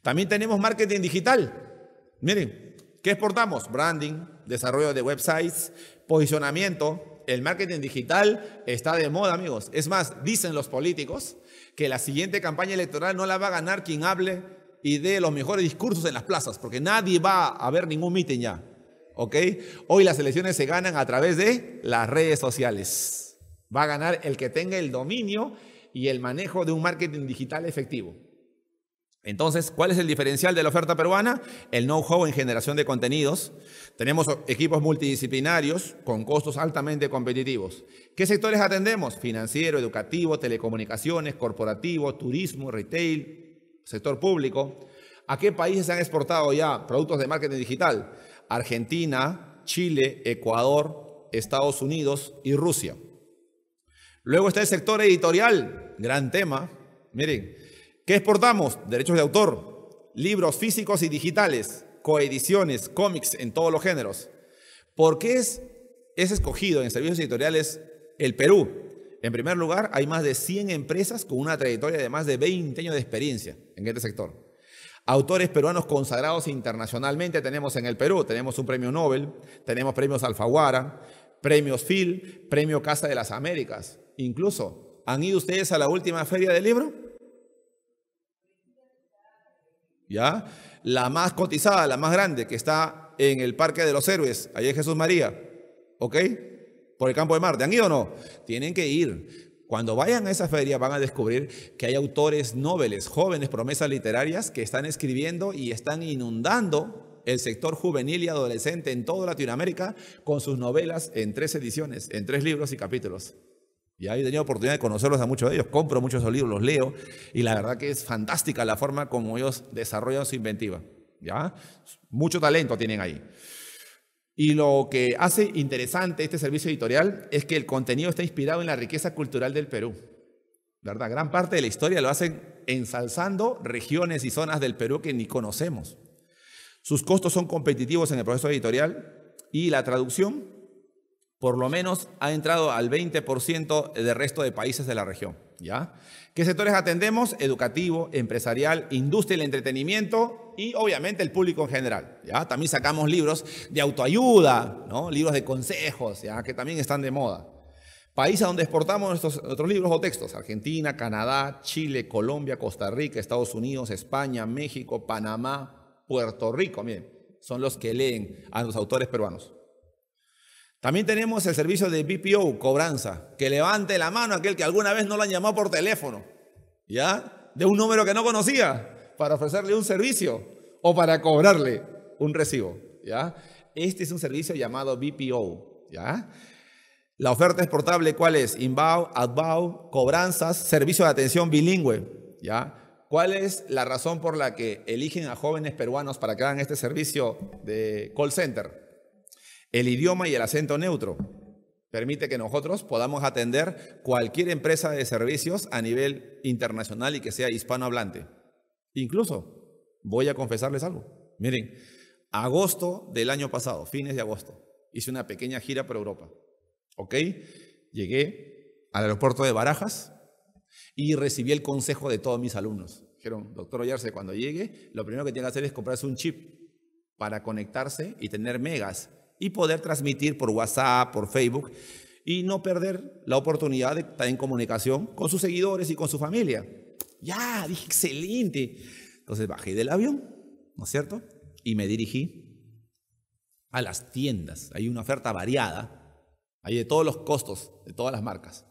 También tenemos marketing digital. Miren, ¿qué exportamos? Branding, desarrollo de websites, posicionamiento. El marketing digital está de moda, amigos. Es más, dicen los políticos que la siguiente campaña electoral no la va a ganar quien hable y dé los mejores discursos en las plazas, porque nadie va a ver ningún mitin ya. ¿Ok? Hoy las elecciones se ganan a través de las redes sociales. Va a ganar el que tenga el dominio y el manejo de un marketing digital efectivo. Entonces, ¿cuál es el diferencial de la oferta peruana? El know-how en generación de contenidos. Tenemos equipos multidisciplinarios con costos altamente competitivos. ¿Qué sectores atendemos? Financiero, educativo, telecomunicaciones, corporativo, turismo, retail, sector público. ¿A qué países se han exportado ya productos de marketing digital? Argentina, Chile, Ecuador, Estados Unidos y Rusia. Luego está el sector editorial, gran tema. Miren, ¿qué exportamos? Derechos de autor, libros físicos y digitales, coediciones, cómics en todos los géneros. ¿Por qué es, escogido en servicios editoriales el Perú? En primer lugar, hay más de 100 empresas con una trayectoria de más de 20 años de experiencia en este sector. Autores peruanos consagrados internacionalmente tenemos en el Perú. Tenemos un premio Nobel, tenemos premios Alfaguara, premios Phil, premio Casa de las Américas. Incluso, ¿han ido ustedes a la última feria del libro? ¿Ya? La más cotizada, la más grande, que está en el Parque de los Héroes, ahí en Jesús María. ¿Ok? Por el campo de Marte. ¿Han ido o no? Tienen que ir. Cuando vayan a esa feria van a descubrir que hay autores noveles, jóvenes promesas literarias que están escribiendo y están inundando el sector juvenil y adolescente en toda Latinoamérica con sus novelas en tres ediciones, en tres libros y capítulos. Y he tenido oportunidad de conocerlos a muchos de ellos, compro muchos libros, los leo, y la verdad que es fantástica la forma como ellos desarrollan su inventiva. ¿ya? Mucho talento tienen ahí. Y lo que hace interesante este servicio editorial es que el contenido está inspirado en la riqueza cultural del Perú. ¿verdad? Gran parte de la historia lo hacen ensalzando regiones y zonas del Perú que ni conocemos. Sus costos son competitivos en el proceso editorial y la traducción por lo menos ha entrado al 20% del resto de países de la región. ¿ya? ¿Qué sectores atendemos? Educativo, empresarial, industria y el entretenimiento y obviamente el público en general. ¿ya? También sacamos libros de autoayuda, ¿no? libros de consejos, ¿ya? que también están de moda. Países donde exportamos nuestros, nuestros libros o textos, Argentina, Canadá, Chile, Colombia, Costa Rica, Estados Unidos, España, México, Panamá, Puerto Rico, miren, son los que leen a los autores peruanos. También tenemos el servicio de BPO, cobranza, que levante la mano aquel que alguna vez no lo han llamado por teléfono, ¿ya? De un número que no conocía, para ofrecerle un servicio o para cobrarle un recibo, ¿ya? Este es un servicio llamado BPO, ¿ya? La oferta exportable, ¿cuál es? Inbound, outbound, cobranzas, servicio de atención bilingüe, ¿ya? ¿Cuál es la razón por la que eligen a jóvenes peruanos para que hagan este servicio de call center? El idioma y el acento neutro permite que nosotros podamos atender cualquier empresa de servicios a nivel internacional y que sea hispanohablante. Incluso, voy a confesarles algo. Miren, agosto del año pasado, fines de agosto, hice una pequeña gira por Europa. ¿Ok? Llegué al aeropuerto de Barajas y recibí el consejo de todos mis alumnos. Dijeron, doctor Ollarse, cuando llegue, lo primero que tiene que hacer es comprarse un chip para conectarse y tener megas y poder transmitir por WhatsApp, por Facebook y no perder la oportunidad de estar en comunicación con sus seguidores y con su familia. Ya, dije, excelente. Entonces bajé del avión, ¿no es cierto? Y me dirigí a las tiendas. Hay una oferta variada, hay de todos los costos, de todas las marcas.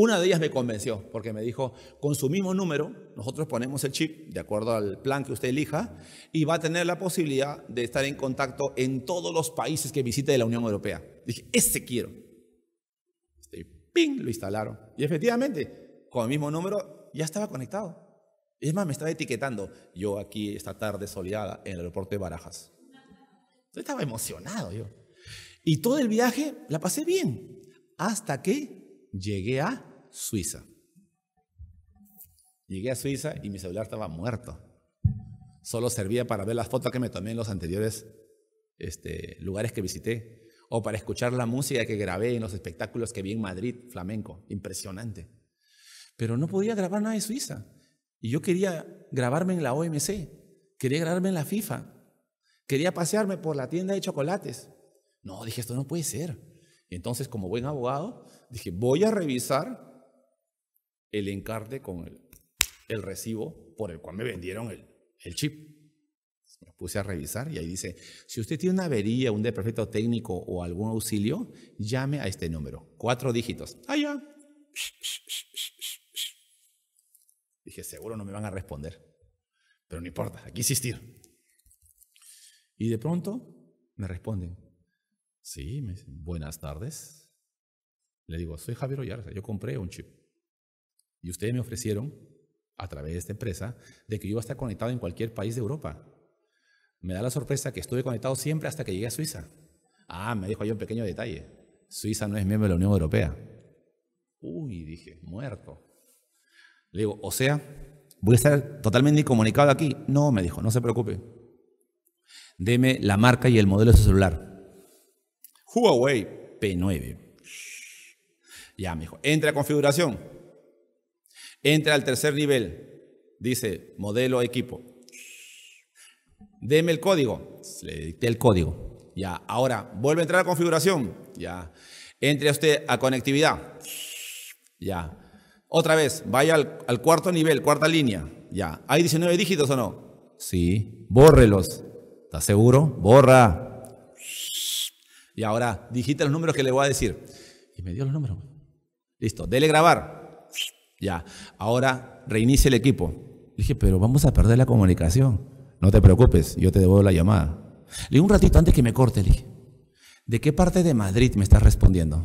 Una de ellas me convenció porque me dijo, con su mismo número, nosotros ponemos el chip de acuerdo al plan que usted elija y va a tener la posibilidad de estar en contacto en todos los países que visite de la Unión Europea. Dije, ese quiero. Y ping, lo instalaron. Y efectivamente, con el mismo número ya estaba conectado. Es más, me estaba etiquetando. Yo aquí esta tarde soleada en el aeropuerto de Barajas. Yo estaba emocionado yo. Y todo el viaje la pasé bien. Hasta que llegué a Suiza. Llegué a Suiza y mi celular estaba muerto. Solo servía para ver las fotos que me tomé en los anteriores este, lugares que visité o para escuchar la música que grabé en los espectáculos que vi en Madrid, flamenco, impresionante. Pero no podía grabar nada de Suiza. Y yo quería grabarme en la OMC, quería grabarme en la FIFA, quería pasearme por la tienda de chocolates. No, dije, esto no puede ser. Entonces, como buen abogado, dije, voy a revisar el encarte con el, recibo por el cual me vendieron el, el chip. Me puse a revisar y ahí dice, si usted tiene una avería, un desperfecto técnico o algún auxilio, llame a este número. Cuatro dígitos. allá ah, Dije, seguro no me van a responder. Pero no importa, aquí insistir. Y de pronto me responden, sí, me dicen, buenas tardes. Le digo, soy Javier Ollarza, yo compré un chip. Y ustedes me ofrecieron, a través de esta empresa, de que yo iba a estar conectado en cualquier país de Europa. Me da la sorpresa que estuve conectado siempre hasta que llegué a Suiza. Ah, me dijo hay un pequeño detalle. Suiza no es miembro de la Unión Europea. Uy, dije, muerto. Le digo, o sea, voy a estar totalmente incomunicado aquí. No, me dijo, no se preocupe. Deme la marca y el modelo de su celular. Huawei P9. Ya, me dijo, entre a configuración. Entra al tercer nivel, dice modelo equipo. Deme el código. Le dicté el código. Ya, ahora vuelve a entrar a configuración. Ya. Entre usted a conectividad. Ya. Otra vez, vaya al, al, cuarto nivel, cuarta línea. Ya. ¿Hay 19 dígitos o no? Sí. Bórrelos. ¿Estás seguro? Borra. Y ahora digita los números que le voy a decir. Y me dio los números. Listo. Dele grabar. Ya, ahora reinicia el equipo. Le dije, pero vamos a perder la comunicación. No te preocupes, yo te devuelvo la llamada. Le dije, un ratito antes que me corte, le dije, ¿de qué parte de Madrid me estás respondiendo?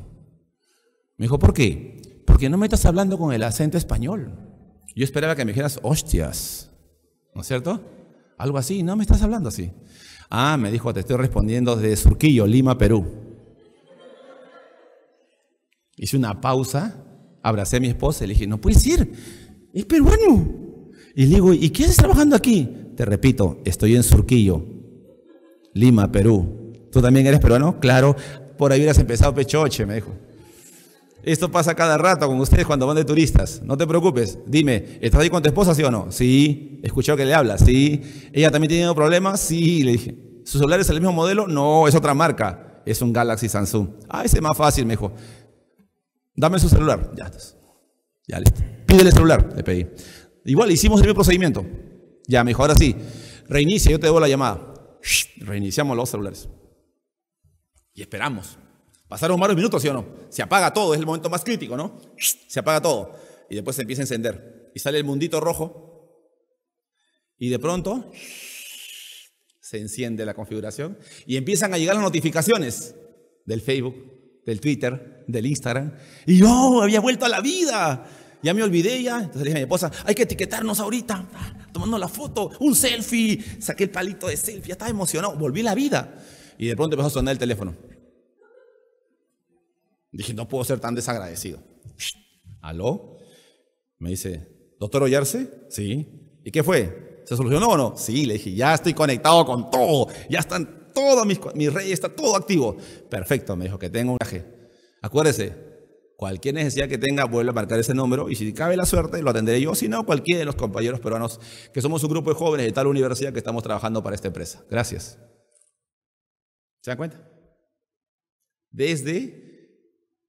Me dijo, ¿por qué? Porque no me estás hablando con el acento español. Yo esperaba que me dijeras, hostias, ¿no es cierto? Algo así, no me estás hablando así. Ah, me dijo, te estoy respondiendo de Surquillo, Lima, Perú. Hice una pausa Abracé a mi esposa y le dije, no puedes ir, es peruano. Y le digo, ¿y qué haces trabajando aquí? Te repito, estoy en Surquillo, Lima, Perú. ¿Tú también eres peruano? Claro, por ahí hubieras empezado pechoche, me dijo. Esto pasa cada rato con ustedes cuando van de turistas. No te preocupes. Dime, ¿estás ahí con tu esposa, sí o no? Sí. Escuchó que le habla, sí. ¿Ella también tiene problema? Sí, le dije. ¿Su celular es el mismo modelo? No, es otra marca. Es un Galaxy Samsung. Ah, ese es más fácil, me dijo. Dame su celular. Ya, ya listo. Pídele el celular, le pedí. Igual hicimos el mismo procedimiento. Ya, mejor dijo, ahora sí, reinicia, yo te debo la llamada. Reiniciamos los celulares. Y esperamos. Pasaron varios minutos, ¿sí o no? Se apaga todo, es el momento más crítico, ¿no? Se apaga todo. Y después se empieza a encender. Y sale el mundito rojo. Y de pronto se enciende la configuración. Y empiezan a llegar las notificaciones del Facebook, del Twitter, del Instagram, y yo había vuelto a la vida. Ya me olvidé ya. Entonces le dije a mi esposa, hay que etiquetarnos ahorita, tomando la foto, un selfie. Saqué el palito de selfie, ya estaba emocionado, volví a la vida. Y de pronto empezó a sonar el teléfono. Dije, no puedo ser tan desagradecido. ¿Aló? Me dice, ¿doctor Ollarse? Sí. ¿Y qué fue? ¿Se solucionó o no? Sí, le dije, ya estoy conectado con todo. Ya están todo, mi rey está todo activo. Perfecto, me dijo que tengo un viaje. Acuérdese, cualquier necesidad que tenga, vuelve a marcar ese número y si cabe la suerte, lo atenderé yo. Si no, cualquiera de los compañeros peruanos que somos un grupo de jóvenes de tal universidad que estamos trabajando para esta empresa. Gracias. ¿Se dan cuenta? Desde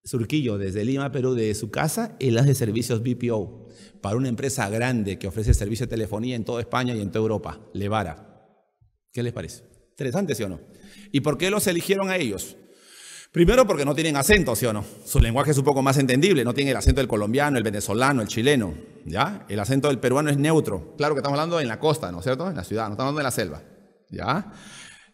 Surquillo, desde Lima, Perú, de su casa, él hace servicios BPO para una empresa grande que ofrece servicios de telefonía en toda España y en toda Europa, Levara. ¿Qué les parece? Interesante, ¿sí o no? ¿Y por qué los eligieron a ellos? Primero porque no tienen acento, ¿sí o no? Su lenguaje es un poco más entendible, no tiene el acento del colombiano, el venezolano, el chileno, ¿ya? El acento del peruano es neutro. Claro que estamos hablando en la costa, ¿no es cierto? En la ciudad, no estamos hablando en la selva, ¿ya?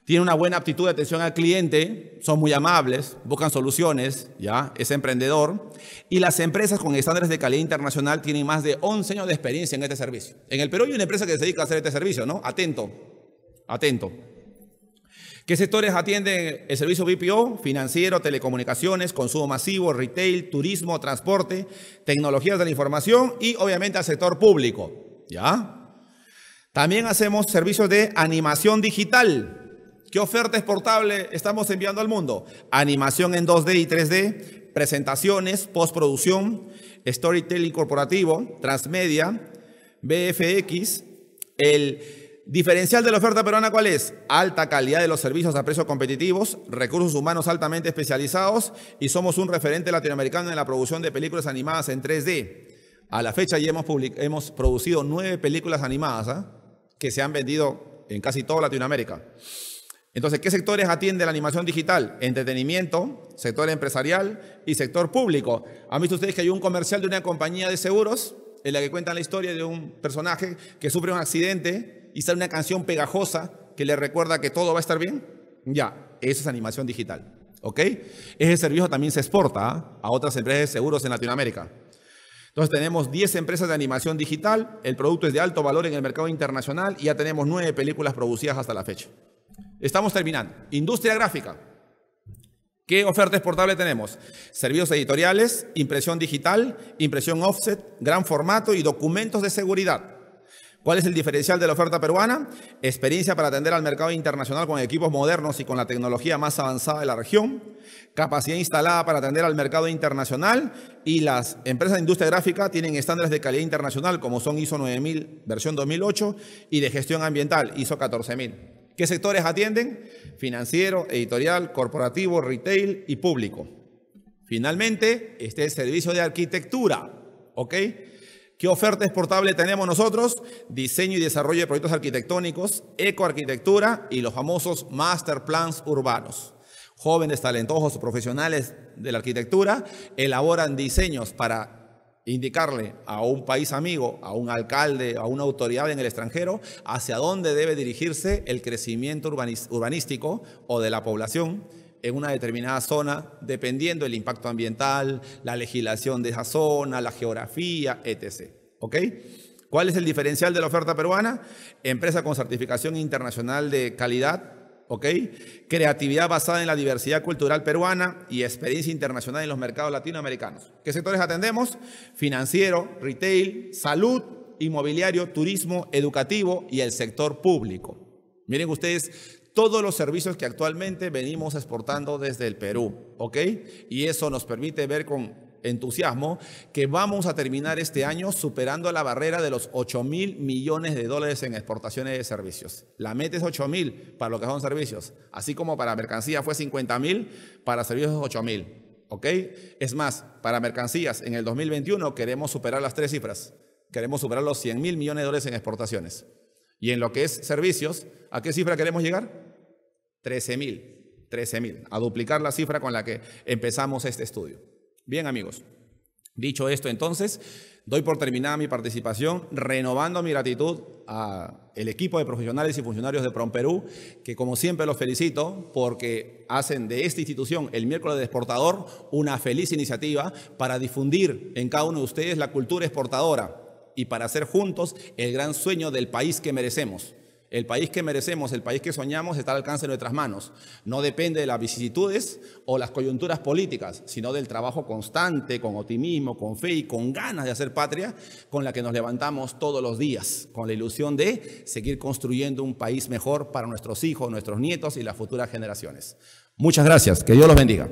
tiene una buena aptitud de atención al cliente, son muy amables, buscan soluciones, ¿ya? Es emprendedor. Y las empresas con estándares de calidad internacional tienen más de 11 años de experiencia en este servicio. En el Perú hay una empresa que se dedica a hacer este servicio, ¿no? Atento, atento. ¿Qué sectores atienden el servicio BPO? Financiero, telecomunicaciones, consumo masivo, retail, turismo, transporte, tecnologías de la información y obviamente al sector público. ¿Ya? También hacemos servicios de animación digital. ¿Qué oferta exportable estamos enviando al mundo? Animación en 2D y 3D, presentaciones, postproducción, storytelling corporativo, transmedia, BFX, el Diferencial de la oferta peruana, ¿cuál es? Alta calidad de los servicios a precios competitivos, recursos humanos altamente especializados y somos un referente latinoamericano en la producción de películas animadas en 3D. A la fecha ya hemos, producido nueve películas animadas ¿ah? que se han vendido en casi toda Latinoamérica. Entonces, ¿qué sectores atiende la animación digital? Entretenimiento, sector empresarial y sector público. ¿Han visto ustedes que hay un comercial de una compañía de seguros en la que cuentan la historia de un personaje que sufre un accidente y sale una canción pegajosa que le recuerda que todo va a estar bien, ya, eso es animación digital. ¿Ok? Ese servicio también se exporta ¿ah? a otras empresas de seguros en Latinoamérica. Entonces tenemos 10 empresas de animación digital, el producto es de alto valor en el mercado internacional y ya tenemos 9 películas producidas hasta la fecha. Estamos terminando. Industria gráfica. ¿Qué oferta exportable tenemos? Servicios editoriales, impresión digital, impresión offset, gran formato y documentos de seguridad. ¿Cuál es el diferencial de la oferta peruana? Experiencia para atender al mercado internacional con equipos modernos y con la tecnología más avanzada de la región, capacidad instalada para atender al mercado internacional y las empresas de industria gráfica tienen estándares de calidad internacional como son ISO 9000 versión 2008 y de gestión ambiental ISO 14000. ¿Qué sectores atienden? Financiero, editorial, corporativo, retail y público. Finalmente, este es el servicio de arquitectura, ¿ok? ¿Qué oferta exportable tenemos nosotros? Diseño y desarrollo de proyectos arquitectónicos, ecoarquitectura y los famosos master plans urbanos. Jóvenes talentosos profesionales de la arquitectura elaboran diseños para indicarle a un país amigo, a un alcalde, a una autoridad en el extranjero, hacia dónde debe dirigirse el crecimiento urbanístico o de la población en una determinada zona, dependiendo del impacto ambiental, la legislación de esa zona, la geografía, etc. ¿Ok? ¿Cuál es el diferencial de la oferta peruana? Empresa con certificación internacional de calidad, ¿ok? Creatividad basada en la diversidad cultural peruana y experiencia internacional en los mercados latinoamericanos. ¿Qué sectores atendemos? Financiero, retail, salud, inmobiliario, turismo, educativo y el sector público. Miren ustedes todos los servicios que actualmente venimos exportando desde el Perú, ¿ok? Y eso nos permite ver con entusiasmo que vamos a terminar este año superando la barrera de los 8 mil millones de dólares en exportaciones de servicios. La meta es 8 mil para lo que son servicios, así como para mercancía fue 50 mil, para servicios 8 mil. ¿ok? Es más, para mercancías en el 2021 queremos superar las tres cifras. Queremos superar los 100 mil millones de dólares en exportaciones. Y en lo que es servicios, ¿a qué cifra queremos llegar? 13 mil, a duplicar la cifra con la que empezamos este estudio. Bien amigos, dicho esto entonces, doy por terminada mi participación, renovando mi gratitud al equipo de profesionales y funcionarios de PROM Perú, que como siempre los felicito porque hacen de esta institución el miércoles de exportador una feliz iniciativa para difundir en cada uno de ustedes la cultura exportadora y para hacer juntos el gran sueño del país que merecemos. El país que merecemos, el país que soñamos, está al alcance de nuestras manos. No depende de las vicisitudes o las coyunturas políticas, sino del trabajo constante, con optimismo, con fe y con ganas de hacer patria, con la que nos levantamos todos los días, con la ilusión de seguir construyendo un país mejor para nuestros hijos, nuestros nietos y las futuras generaciones. Muchas gracias. Que Dios los bendiga.